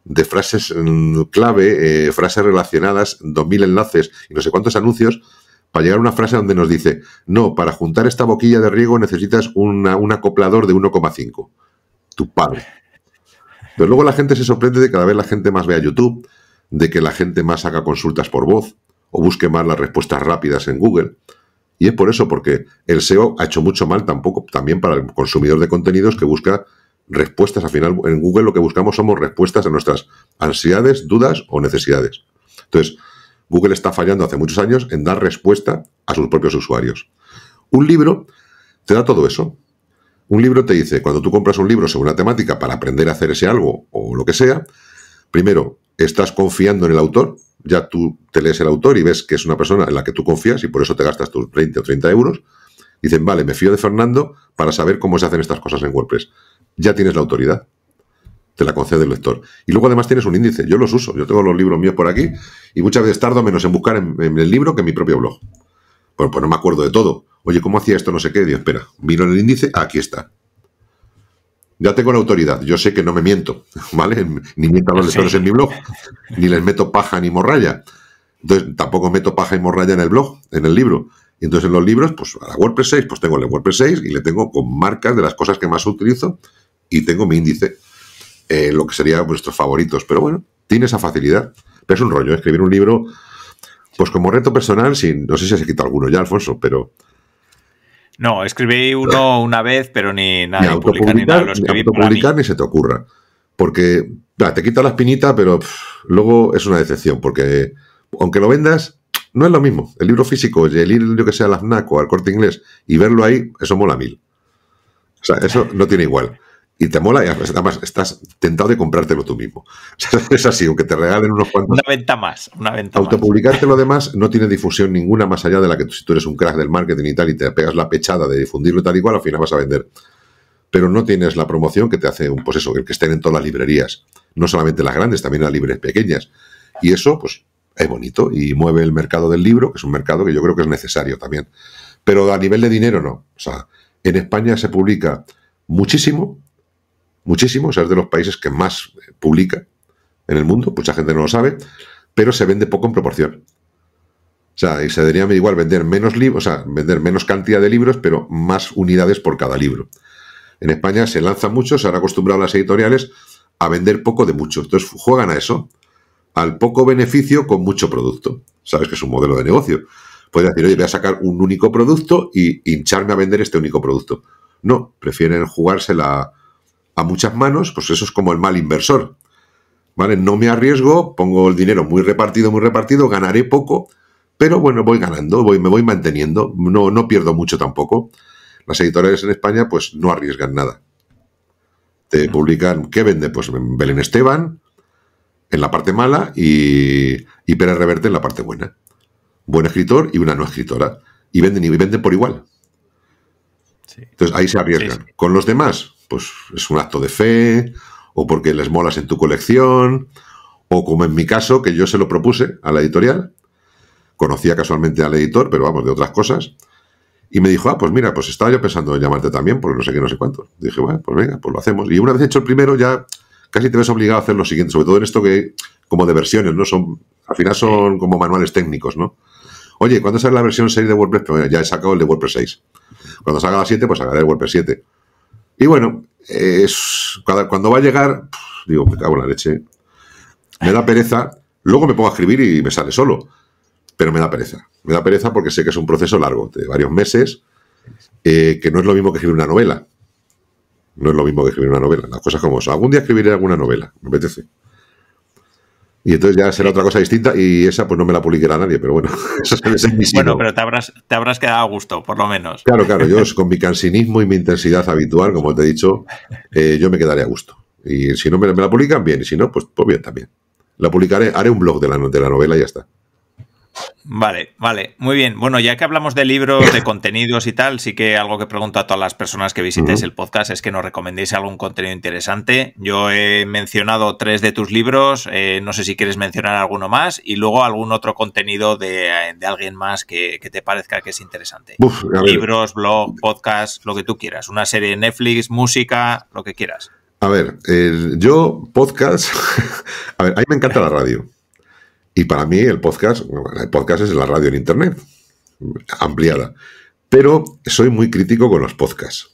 de frases mm, clave, eh, frases relacionadas, 2.000 enlaces y no sé cuántos anuncios para llegar a una frase donde nos dice, no, para juntar esta boquilla de riego necesitas un acoplador de 1,5. Tu padre. Pero luego la gente se sorprende de que cada vez la gente más vea YouTube, de que la gente más haga consultas por voz o busque más las respuestas rápidas en Google. Y es por eso, porque el SEO ha hecho mucho mal tampoco también para el consumidor de contenidos que busca respuestas. Al final, en Google lo que buscamos somos respuestas a nuestras ansiedades, dudas o necesidades. Entonces, Google está fallando hace muchos años en dar respuesta a sus propios usuarios. Un libro te da todo eso. Un libro te dice, cuando tú compras un libro sobre una temática para aprender a hacer ese algo o lo que sea, primero, estás confiando en el autor, ya tú te lees el autor y ves que es una persona en la que tú confías y por eso te gastas tus 20 o 30 euros. Dicen, vale, me fío de Fernando para saber cómo se hacen estas cosas en WordPress. Ya tienes la autoridad te la concede el lector. Y luego además tienes un índice, yo los uso, yo tengo los libros míos por aquí y muchas veces tardo menos en buscar en, el libro que en mi propio blog. Pues, pues no me acuerdo de todo. Oye, ¿cómo hacía esto? No sé qué. Dios, espera, miro en el índice, ah, aquí está. Ya tengo la autoridad, yo sé que no me miento, ¿vale? Ni miento a los lectores en mi blog, ni les meto paja ni morralla. Entonces, tampoco meto paja y morralla en el blog, en el libro. Y entonces en los libros, pues a la WordPress 6, pues tengo el WordPress 6 y le tengo con marcas de las cosas que más utilizo y tengo mi índice. Eh, lo que serían vuestros favoritos. Pero bueno, tiene esa facilidad. Pero es un rollo, ¿eh? escribir un libro, pues como reto personal, sin, no sé si has quitado alguno ya, Alfonso, pero... No, escribí uno una vez, pero ni nada, ni, publicar, ni Lo escribí ni se te ocurra. Porque te quita la espinita, pero luego es una decepción, porque aunque lo vendas, no es lo mismo. El libro físico el ir, yo que sea, a la o al corte inglés y verlo ahí, eso mola mil. O sea, eso no tiene igual y te mola y además estás tentado de comprártelo tú mismo. es así, aunque te regalen unos cuantos. Una venta más, una venta Autopublicarte lo demás no tiene difusión ninguna más allá de la que si tú eres un crack del marketing y tal y te pegas la pechada de difundirlo y tal y cual, al final vas a vender. Pero no tienes la promoción que te hace un, pues eso, que estén en todas las librerías. No solamente las grandes, también las librerías pequeñas. Y eso, pues, es bonito y mueve el mercado del libro, que es un mercado que yo creo que es necesario también. Pero a nivel de dinero, no. O sea, en España se publica muchísimo, muchísimo, es de los países que más eh, publica en el mundo, mucha gente no lo sabe, pero se vende poco en proporción. O sea, y se debería igual vender menos libros, o sea, vender menos cantidad de libros, pero más unidades por cada libro. En España se lanza mucho, se han acostumbrado las editoriales a vender poco de mucho. Entonces juegan a eso, al poco beneficio con mucho producto. Sabes que es un modelo de negocio. Puedes decir, oye, voy a sacar un único producto y hincharme a vender este único producto. No, prefieren jugársela a muchas manos, pues eso es como el mal inversor. ¿Vale? No me arriesgo, pongo el dinero muy repartido, muy repartido, ganaré poco, pero bueno, voy ganando, voy, me voy manteniendo, no, no pierdo mucho tampoco. Las editoriales en España pues no arriesgan nada. Te publican, ¿qué vende? Pues Belén Esteban en la parte mala y, y Pérez Reverte en la parte buena. Buen escritor y una no escritora. Y venden y venden por igual. Entonces ahí se arriesgan. Con los demás, pues es un acto de fe, o porque les molas en tu colección, o como en mi caso, que yo se lo propuse a la editorial, conocía casualmente al editor, pero vamos, de otras cosas, y me dijo, ah, pues mira, pues estaba yo pensando en llamarte también, porque no sé qué, no sé cuánto. Dije, bueno, pues venga, pues lo hacemos. Y una vez hecho el primero, ya casi te ves obligado a hacer lo siguiente, sobre todo en esto que, como de versiones, ¿no? Son, al final son como manuales técnicos, ¿no? Oye, ¿cuándo sale la versión 6 de WordPress? Bueno, ya he sacado el de WordPress 6. Cuando salga la 7, pues sacaré el WordPress 7. Y bueno, es, cuando va a llegar, digo, me cago en la leche. Me da pereza. Luego me pongo a escribir y me sale solo. Pero me da pereza. Me da pereza porque sé que es un proceso largo, de varios meses, eh, que no es lo mismo que escribir una novela. No es lo mismo que escribir una novela. Las cosas como eso. Algún día escribiré alguna novela, me apetece. Y entonces ya será otra cosa distinta y esa pues no me la publicará nadie, pero bueno, eso Bueno, pero te habrás, te habrás quedado a gusto, por lo menos. Claro, claro, yo con mi cansinismo y mi intensidad habitual, como te he dicho, eh, yo me quedaré a gusto. Y si no me, me, la publican, bien, y si no, pues, pues bien también. La publicaré, haré un blog de la, de la novela y ya está. Vale, vale, muy bien. Bueno, ya que hablamos de libros, de contenidos y tal, sí que algo que pregunto a todas las personas que visitéis el podcast es que nos recomendéis algún contenido interesante. Yo he mencionado tres de tus libros, eh, no sé si quieres mencionar alguno más y luego algún otro contenido de, eh, alguien más que, te parezca que es interesante. libros, blog, podcast, lo que tú quieras. Una serie de Netflix, música, lo que quieras. A ver, eh, yo podcast... a mí me encanta la radio. Y para mí el podcast, el podcast es la radio en Internet, ampliada. Pero soy muy crítico con los podcasts.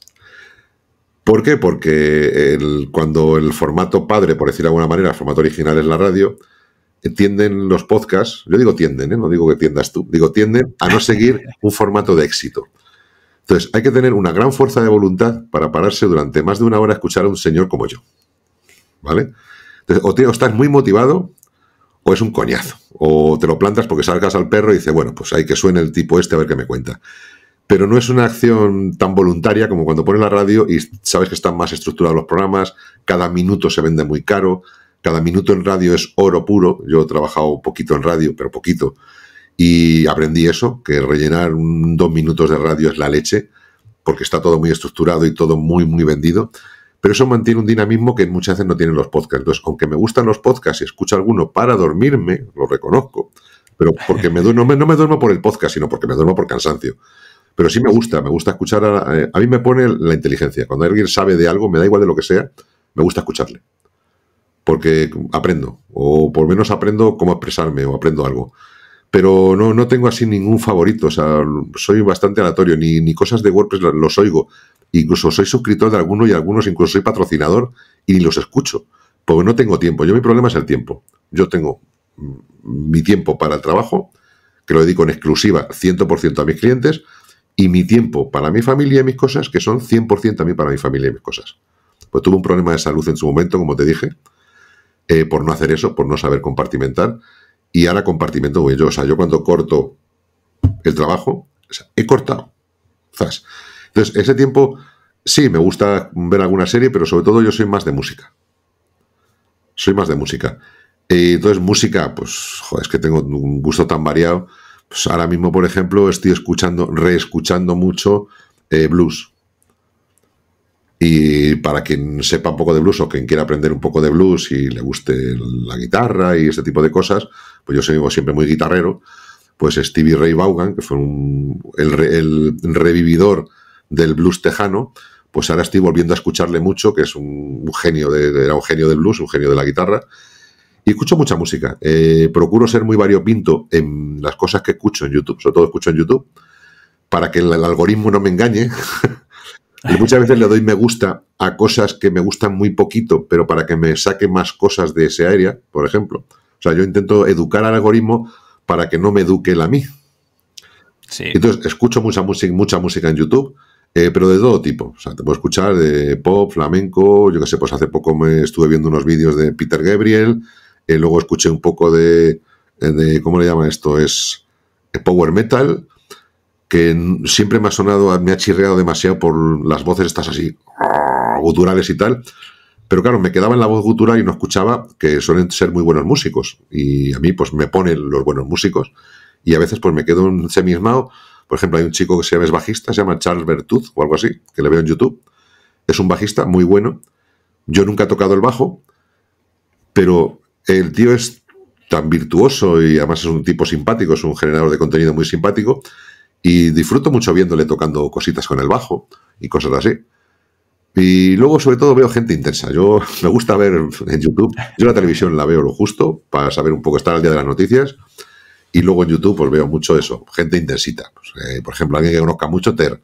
¿Por qué? Porque cuando el formato padre, por decir de alguna manera, el formato original es la radio, eh, tienden los podcasts, yo digo tienden, ¿eh? no digo que tiendas tú, digo tienden a no seguir un formato de éxito. Entonces, hay que tener una gran fuerza de voluntad para pararse durante más de una hora a escuchar a un señor como yo. ¿Vale? Entonces, o, o estás muy motivado o es un coñazo. O te lo plantas porque salgas al perro y dices, bueno, pues hay que suene el tipo este a ver qué me cuenta. Pero no es una acción tan voluntaria como cuando pones la radio y sabes que están más estructurados los programas, cada minuto se vende muy caro, cada minuto en radio es oro puro. Yo he trabajado poquito en radio, pero poquito. Y aprendí eso, que rellenar dos minutos de radio es la leche, porque está todo muy estructurado y todo muy, muy vendido. Pero eso mantiene un dinamismo que muchas veces no tienen los podcasts. Entonces, aunque me gustan los podcasts y escucho alguno para dormirme, lo reconozco, pero porque me no, me, no me duermo por el podcast, sino porque me duermo por cansancio. Pero sí me gusta, me gusta escuchar. A, eh, a mí me pone la inteligencia. Cuando alguien sabe de algo, me da igual de lo que sea, me gusta escucharle. Porque aprendo, o por menos aprendo cómo expresarme, o aprendo algo pero no, tengo así ningún favorito, o sea, soy bastante aleatorio, ni, cosas de WordPress los oigo, incluso soy suscriptor de algunos y algunos incluso soy patrocinador y los escucho, porque no tengo tiempo, yo mi problema es el tiempo, yo tengo mm, mi tiempo para el trabajo, que lo dedico en exclusiva 100% a mis clientes, y mi tiempo para mi familia y mis cosas, que son 100% a mí para mi familia y mis cosas. Pues tuve un problema de salud en su momento, como te dije, eh, por no hacer eso, por no saber compartimentar, y ahora compartimento yo. O sea, yo cuando corto el trabajo, he cortado. Entonces, ese tiempo, sí, me gusta ver alguna serie, pero sobre todo yo soy más de música. Soy más de música. Y entonces, música, pues, joder, es que tengo un gusto tan variado. Pues ahora mismo, por ejemplo, estoy escuchando, reescuchando mucho eh, blues. Y para quien sepa un poco de blues o quien quiera aprender un poco de blues y le guste la guitarra y este tipo de cosas, pues yo soy siempre muy guitarrero, pues Stevie Ray Vaughan, que fue el, revividor del blues tejano, pues ahora estoy volviendo a escucharle mucho, que es un, genio, de, era un genio del blues, un genio de la guitarra, y escucho mucha música. Eh, procuro ser muy variopinto en las cosas que escucho en YouTube, sobre todo escucho en YouTube, para que el algoritmo no me engañe Y muchas veces le doy me gusta a cosas que me gustan muy poquito, pero para que me saque más cosas de ese área, por ejemplo. O sea, yo intento educar al algoritmo para que no me eduque él a mí. Entonces, escucho mucha música, mucha música en YouTube, eh, pero de todo tipo. O sea, te puedo escuchar de pop, flamenco, yo qué sé, pues hace poco me estuve viendo unos vídeos de Peter Gabriel, eh, luego escuché un poco de, eh, de, ¿cómo le llaman esto? Es power metal, que siempre me ha sonado, me ha chirreado demasiado por las voces estas así, guturales y tal. Pero claro, me quedaba en la voz gutural y no escuchaba que suelen ser muy buenos músicos. Y a mí, pues me ponen los buenos músicos. Y a veces, pues me quedo semismao. Por ejemplo, hay un chico que se llama es bajista, se llama Charles Bertuz o algo así, que le veo en YouTube. Es un bajista muy bueno. Yo nunca he tocado el bajo, pero el tío es tan virtuoso y además es un tipo simpático, es un generador de contenido muy simpático, y disfruto mucho viéndole tocando cositas con el bajo y cosas así. Y luego, sobre todo, veo gente intensa. Yo me gusta ver en YouTube. Yo la televisión la veo lo justo para saber un poco estar al día de las noticias. Y luego en YouTube, pues veo mucho eso, gente intensita. Pues, eh, por ejemplo, alguien que conozca mucho, Ter.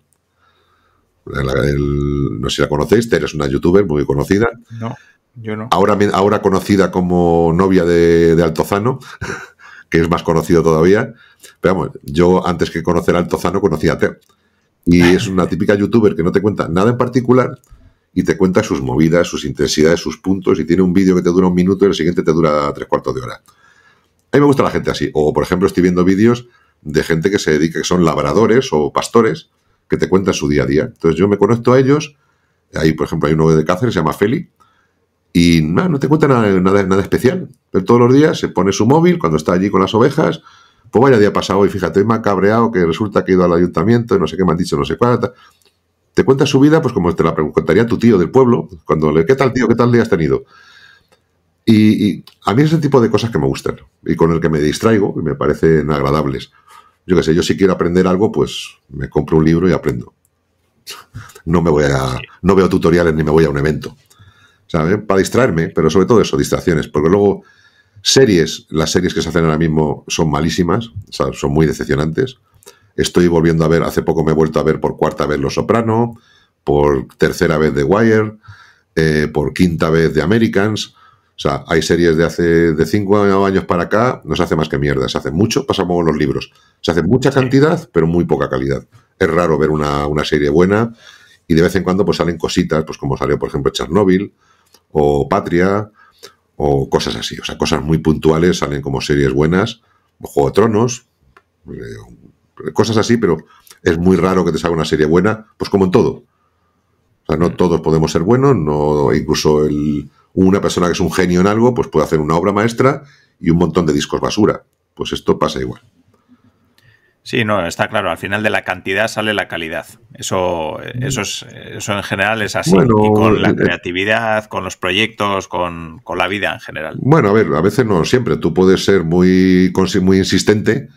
no sé si la conocéis, Ter es una youtuber muy conocida. No, yo no. Ahora, ahora conocida como novia de, de Altozano. que es más conocido todavía. Pero vamos, yo antes que conocer al Tozano conocía a Teo. Y es una típica youtuber que no te cuenta nada en particular y te cuenta sus movidas, sus intensidades, sus puntos. Y tiene un vídeo que te dura un minuto y el siguiente te dura tres cuartos de hora. A mí me gusta la gente así. O, por ejemplo, estoy viendo vídeos de gente que se dedica, que son labradores o pastores, que te cuentan su día a día. Entonces yo me conecto a ellos. Ahí, por ejemplo, hay uno de Cáceres, se llama Feli, y no te cuenta nada, nada especial. Pero todos los días se pone su móvil cuando está allí con las ovejas. Pues vaya día pasado y fíjate, me ha cabreado que resulta que he ido al ayuntamiento y no sé qué me han dicho, no sé cuánta. Te cuenta su vida, pues como te la preguntaría tu tío del pueblo, cuando le, ¿qué tal tío, qué tal día has tenido? Y, a mí es el tipo de cosas que me gustan y con el que me distraigo y me parecen agradables. Yo qué sé, yo si quiero aprender algo, pues me compro un libro y aprendo. No me voy a, no veo tutoriales ni me voy a un evento. Para distraerme, pero sobre todo eso, distracciones, porque luego series, las series que se hacen ahora mismo son malísimas, sea, son muy decepcionantes. Estoy volviendo a ver, hace poco me he vuelto a ver por cuarta vez Los Soprano, por tercera vez The Wire, eh, por quinta vez The Americans. O sea, hay series de hace de cinco años para acá, no se hace más que mierda, se hace mucho, pasamos con los libros. Se hace mucha cantidad, pero muy poca calidad. Es raro ver una, una serie buena y de vez en cuando pues salen cositas, pues como salió por ejemplo Chernobyl, o Patria o cosas así. O sea, cosas muy puntuales salen como series buenas, Juego de Tronos, eh, cosas así, pero es muy raro que te salga una serie buena, pues como en todo. O sea, no mm. todos podemos ser buenos, no incluso el, una persona que es un genio en algo, pues puede hacer una obra maestra y un montón de discos basura. Pues esto pasa igual. Sí, no, está claro. Al final de la cantidad sale la calidad. Eso, eso, es, eso en general es así. y con la eh, eh, creatividad, con los proyectos, con, la vida en general. Bueno, a ver, a veces no siempre. Tú puedes ser muy, muy insistente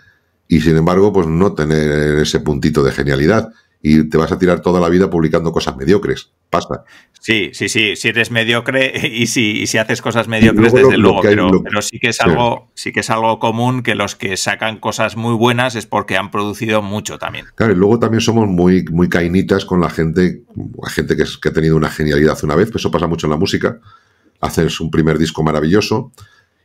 y sin embargo, pues no tener ese puntito de genialidad y te vas a tirar toda la vida publicando cosas mediocres. Pasa. Sí, sí, sí. Si eres mediocre y si, si haces cosas mediocres, desde luego. pero, sí que es algo, sí. que es algo común que los que sacan cosas muy buenas es porque han producido mucho también. Claro, y luego también somos muy, muy cainitas con la gente, gente que, ha tenido una genialidad una vez, pues eso pasa mucho en la música. Haces un primer disco maravilloso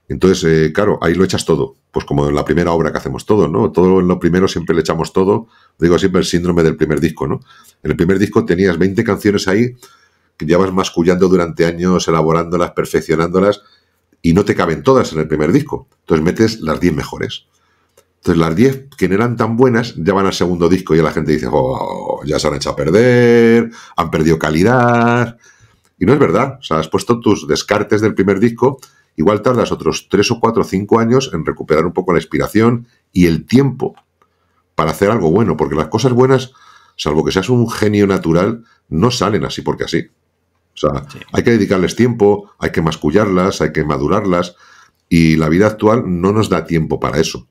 entonces, eh, claro, ahí lo echas todo, pues como en la primera obra que hacemos todo, ¿no? Todo en lo primero siempre le echamos todo, digo siempre el síndrome del primer disco, ¿no? En el primer disco tenías 20 canciones ahí que llevas mascullando durante años, elaborándolas, perfeccionándolas, y no te caben todas en el primer disco. Entonces metes las 10 mejores. Entonces las 10 que no eran tan buenas ya van al segundo disco y la gente dice, oh, ya se han hecho a perder, han perdido calidad. Y no es verdad, o sea, has puesto tus descartes del primer disco igual tardas otros tres o cuatro o cinco años en recuperar un poco la inspiración y el tiempo para hacer algo bueno, porque las cosas buenas, salvo que seas un genio natural, no salen así porque así. O sea, hay que dedicarles tiempo, hay que mascullarlas, hay que madurarlas, y la vida actual no nos da tiempo para eso.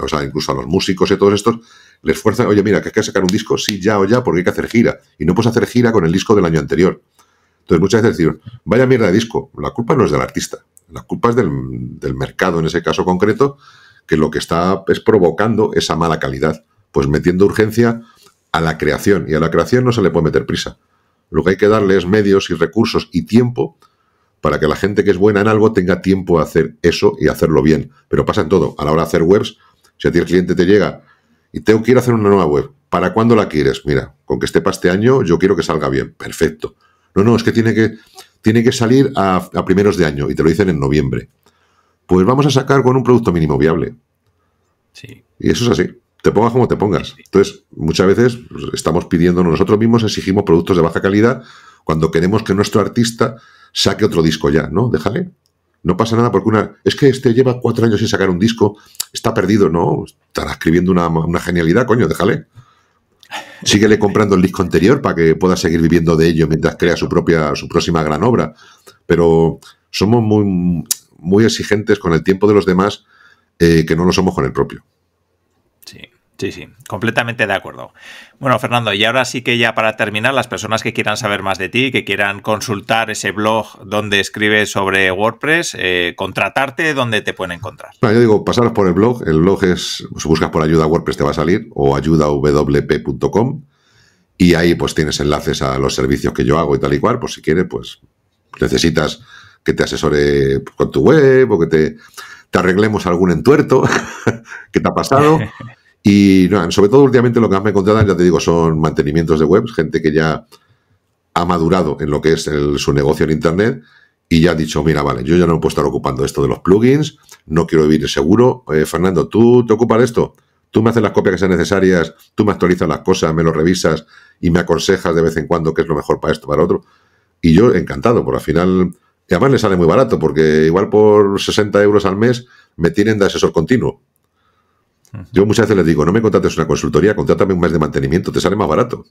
O sea, incluso a los músicos y todos estos les fuerzan, oye, mira, que hay que sacar un disco, sí, ya o ya, porque hay que hacer gira. Y no puedes hacer gira con el disco del año anterior. Entonces muchas veces decimos, vaya mierda de disco, la culpa no es del artista, la culpa es del, mercado en ese caso concreto, que lo que está es provocando esa mala calidad, pues metiendo urgencia a la creación, y a la creación no se le puede meter prisa. Lo que hay que darle es medios y recursos y tiempo para que la gente que es buena en algo tenga tiempo de hacer eso y hacerlo bien. Pero pasa en todo. A la hora de hacer webs, si a ti el cliente te llega y te que hacer una nueva web, ¿para cuándo la quieres? Mira, con que esté para este año, yo quiero que salga bien. Perfecto. No, no, es que tiene que, tiene que salir a, primeros de año y te lo dicen en noviembre. Pues vamos a sacar con un producto mínimo viable. Sí. Y eso es así. Te pongas como te pongas. Entonces, muchas veces pues, estamos pidiendo nosotros mismos, exigimos productos de baja calidad cuando queremos que nuestro artista saque otro disco ya, ¿no? Déjale. No pasa nada porque una. Es que este lleva cuatro años sin sacar un disco, está perdido, ¿no? Estará escribiendo una, una genialidad, coño, déjale síguele comprando el disco anterior para que pueda seguir viviendo de ello mientras crea su propia, su próxima gran obra. Pero somos muy, muy exigentes con el tiempo de los demás eh, que no lo somos con el propio. Sí. Sí, sí, completamente de acuerdo. Bueno, Fernando, y ahora sí que ya para terminar, las personas que quieran saber más de ti, que quieran consultar ese blog donde escribes sobre WordPress, eh, contratarte, ¿dónde te pueden encontrar? Bueno, yo digo, pasaros por el blog. El blog es, si buscas por ayuda WordPress te va a salir, o ayudawp.com, y ahí pues tienes enlaces a los servicios que yo hago y tal y cual, pues si quieres, pues necesitas que te asesore pues, con tu web o que te, te arreglemos algún entuerto que te ha pasado. Y sobre todo últimamente lo que más me encontrado ya te digo, son mantenimientos de webs, gente que ya ha madurado en lo que es su negocio en Internet y ya ha dicho, mira, vale, yo ya no puedo estar ocupando esto de los plugins, no quiero vivir seguro. Eh, Fernando, ¿tú te ocupas de esto? Tú me haces las copias que sean necesarias, tú me actualizas las cosas, me lo revisas y me aconsejas de vez en cuando qué es lo mejor para esto, para otro. Y yo encantado, porque al final, y además le sale muy barato, porque igual por 60 euros al mes me tienen de asesor continuo. Yo muchas veces les digo, no me contrates una consultoría, contrátame un mes de mantenimiento, te sale más barato.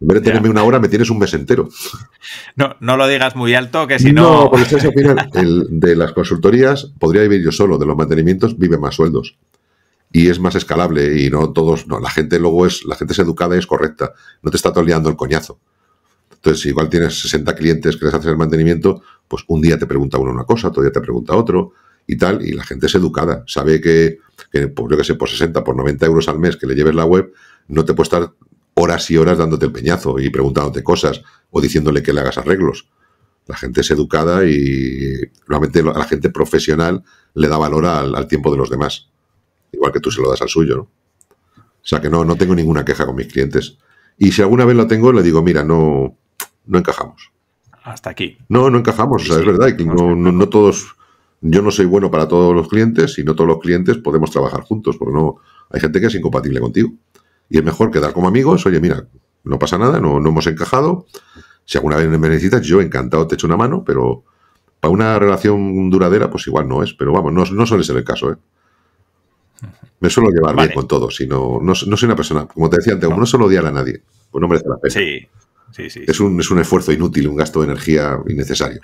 En vez de tenerme una hora, me tienes un mes entero. No, no lo digas muy alto, que si no. No, porque el de las consultorías, podría vivir yo solo, de los mantenimientos, vive más sueldos. Y es más escalable, y no todos, no, la gente luego es, la gente es educada y es correcta. No te está toleando el coñazo. Entonces, igual tienes 60 clientes que les haces el mantenimiento, pues un día te pregunta uno una cosa, otro día te pregunta otro y tal, y la gente es educada, sabe que, por pues, yo que sé, por 60, por 90 euros al mes que le lleves la web, no te puede estar horas y horas dándote el peñazo y preguntándote cosas o diciéndole que le hagas arreglos. La gente es educada y realmente a la gente profesional le da valor al, tiempo de los demás, igual que tú se lo das al suyo, ¿no? O sea que no, no tengo ninguna queja con mis clientes. Y si alguna vez la tengo, le digo, mira, no, no encajamos. Hasta aquí. No, no encajamos, o sea, es verdad, no, no, no todos yo no soy bueno para todos los clientes y no todos los clientes podemos trabajar juntos, porque no, hay gente que es incompatible contigo. Y es mejor quedar como amigos, oye, mira, no pasa nada, no, no hemos encajado. Si alguna vez me necesitas, yo encantado te echo una mano, pero para una relación duradera, pues igual no es, pero vamos, no, no suele ser el caso, ¿eh? Me suelo llevar bien con todo, sino no, soy una persona, como te decía antes, no. no suelo odiar a nadie, pues no merece la pena. Sí, sí, Es un, es un esfuerzo inútil, un gasto de energía innecesario.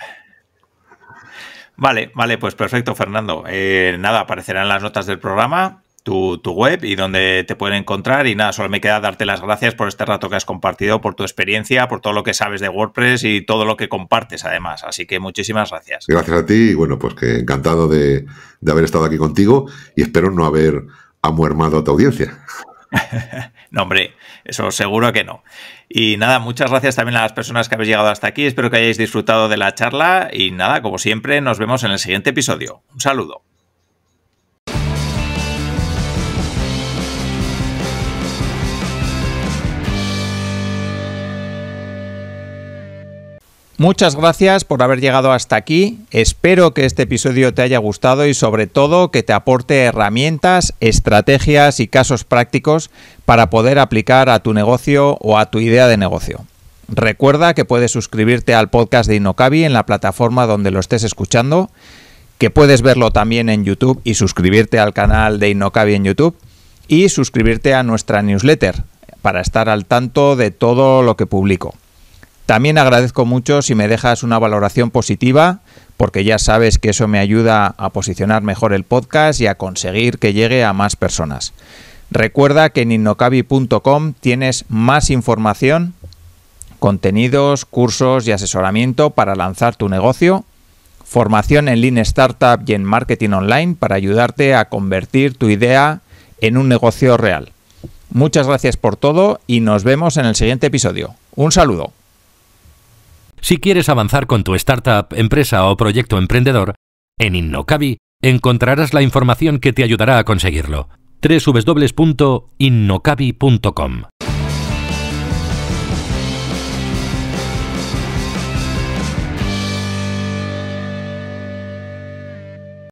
Vale, vale, pues perfecto, Fernando. Eh, nada, aparecerán las notas del programa. Tu, web y donde te pueden encontrar. Y nada, solo me queda darte las gracias por este rato que has compartido, por tu experiencia, por todo lo que sabes de WordPress y todo lo que compartes además. Así que muchísimas gracias. Gracias a ti y bueno, pues que encantado de, de haber estado aquí contigo y espero no haber amuermado a tu audiencia. no, hombre, eso seguro que no. Y nada, muchas gracias también a las personas que habéis llegado hasta aquí. Espero que hayáis disfrutado de la charla y nada, como siempre, nos vemos en el siguiente episodio. Un saludo. Muchas gracias por haber llegado hasta aquí. Espero que este episodio te haya gustado y sobre todo que te aporte herramientas, estrategias y casos prácticos para poder aplicar a tu negocio o a tu idea de negocio. Recuerda que puedes suscribirte al podcast de Inocabi en la plataforma donde lo estés escuchando, que puedes verlo también en YouTube y suscribirte al canal de Inocabi en YouTube y suscribirte a nuestra newsletter para estar al tanto de todo lo que publico. También agradezco mucho si me dejas una valoración positiva, porque ya sabes que eso me ayuda a posicionar mejor el podcast y a conseguir que llegue a más personas. Recuerda que en innocabi.com tienes más información, contenidos, cursos y asesoramiento para lanzar tu negocio, formación en Lean Startup y en Marketing Online para ayudarte a convertir tu idea en un negocio real. Muchas gracias por todo y nos vemos en el siguiente episodio. Un saludo. Si quieres avanzar con tu startup, empresa o proyecto emprendedor, en Innocabi encontrarás la información que te ayudará a conseguirlo. www.innocabi.com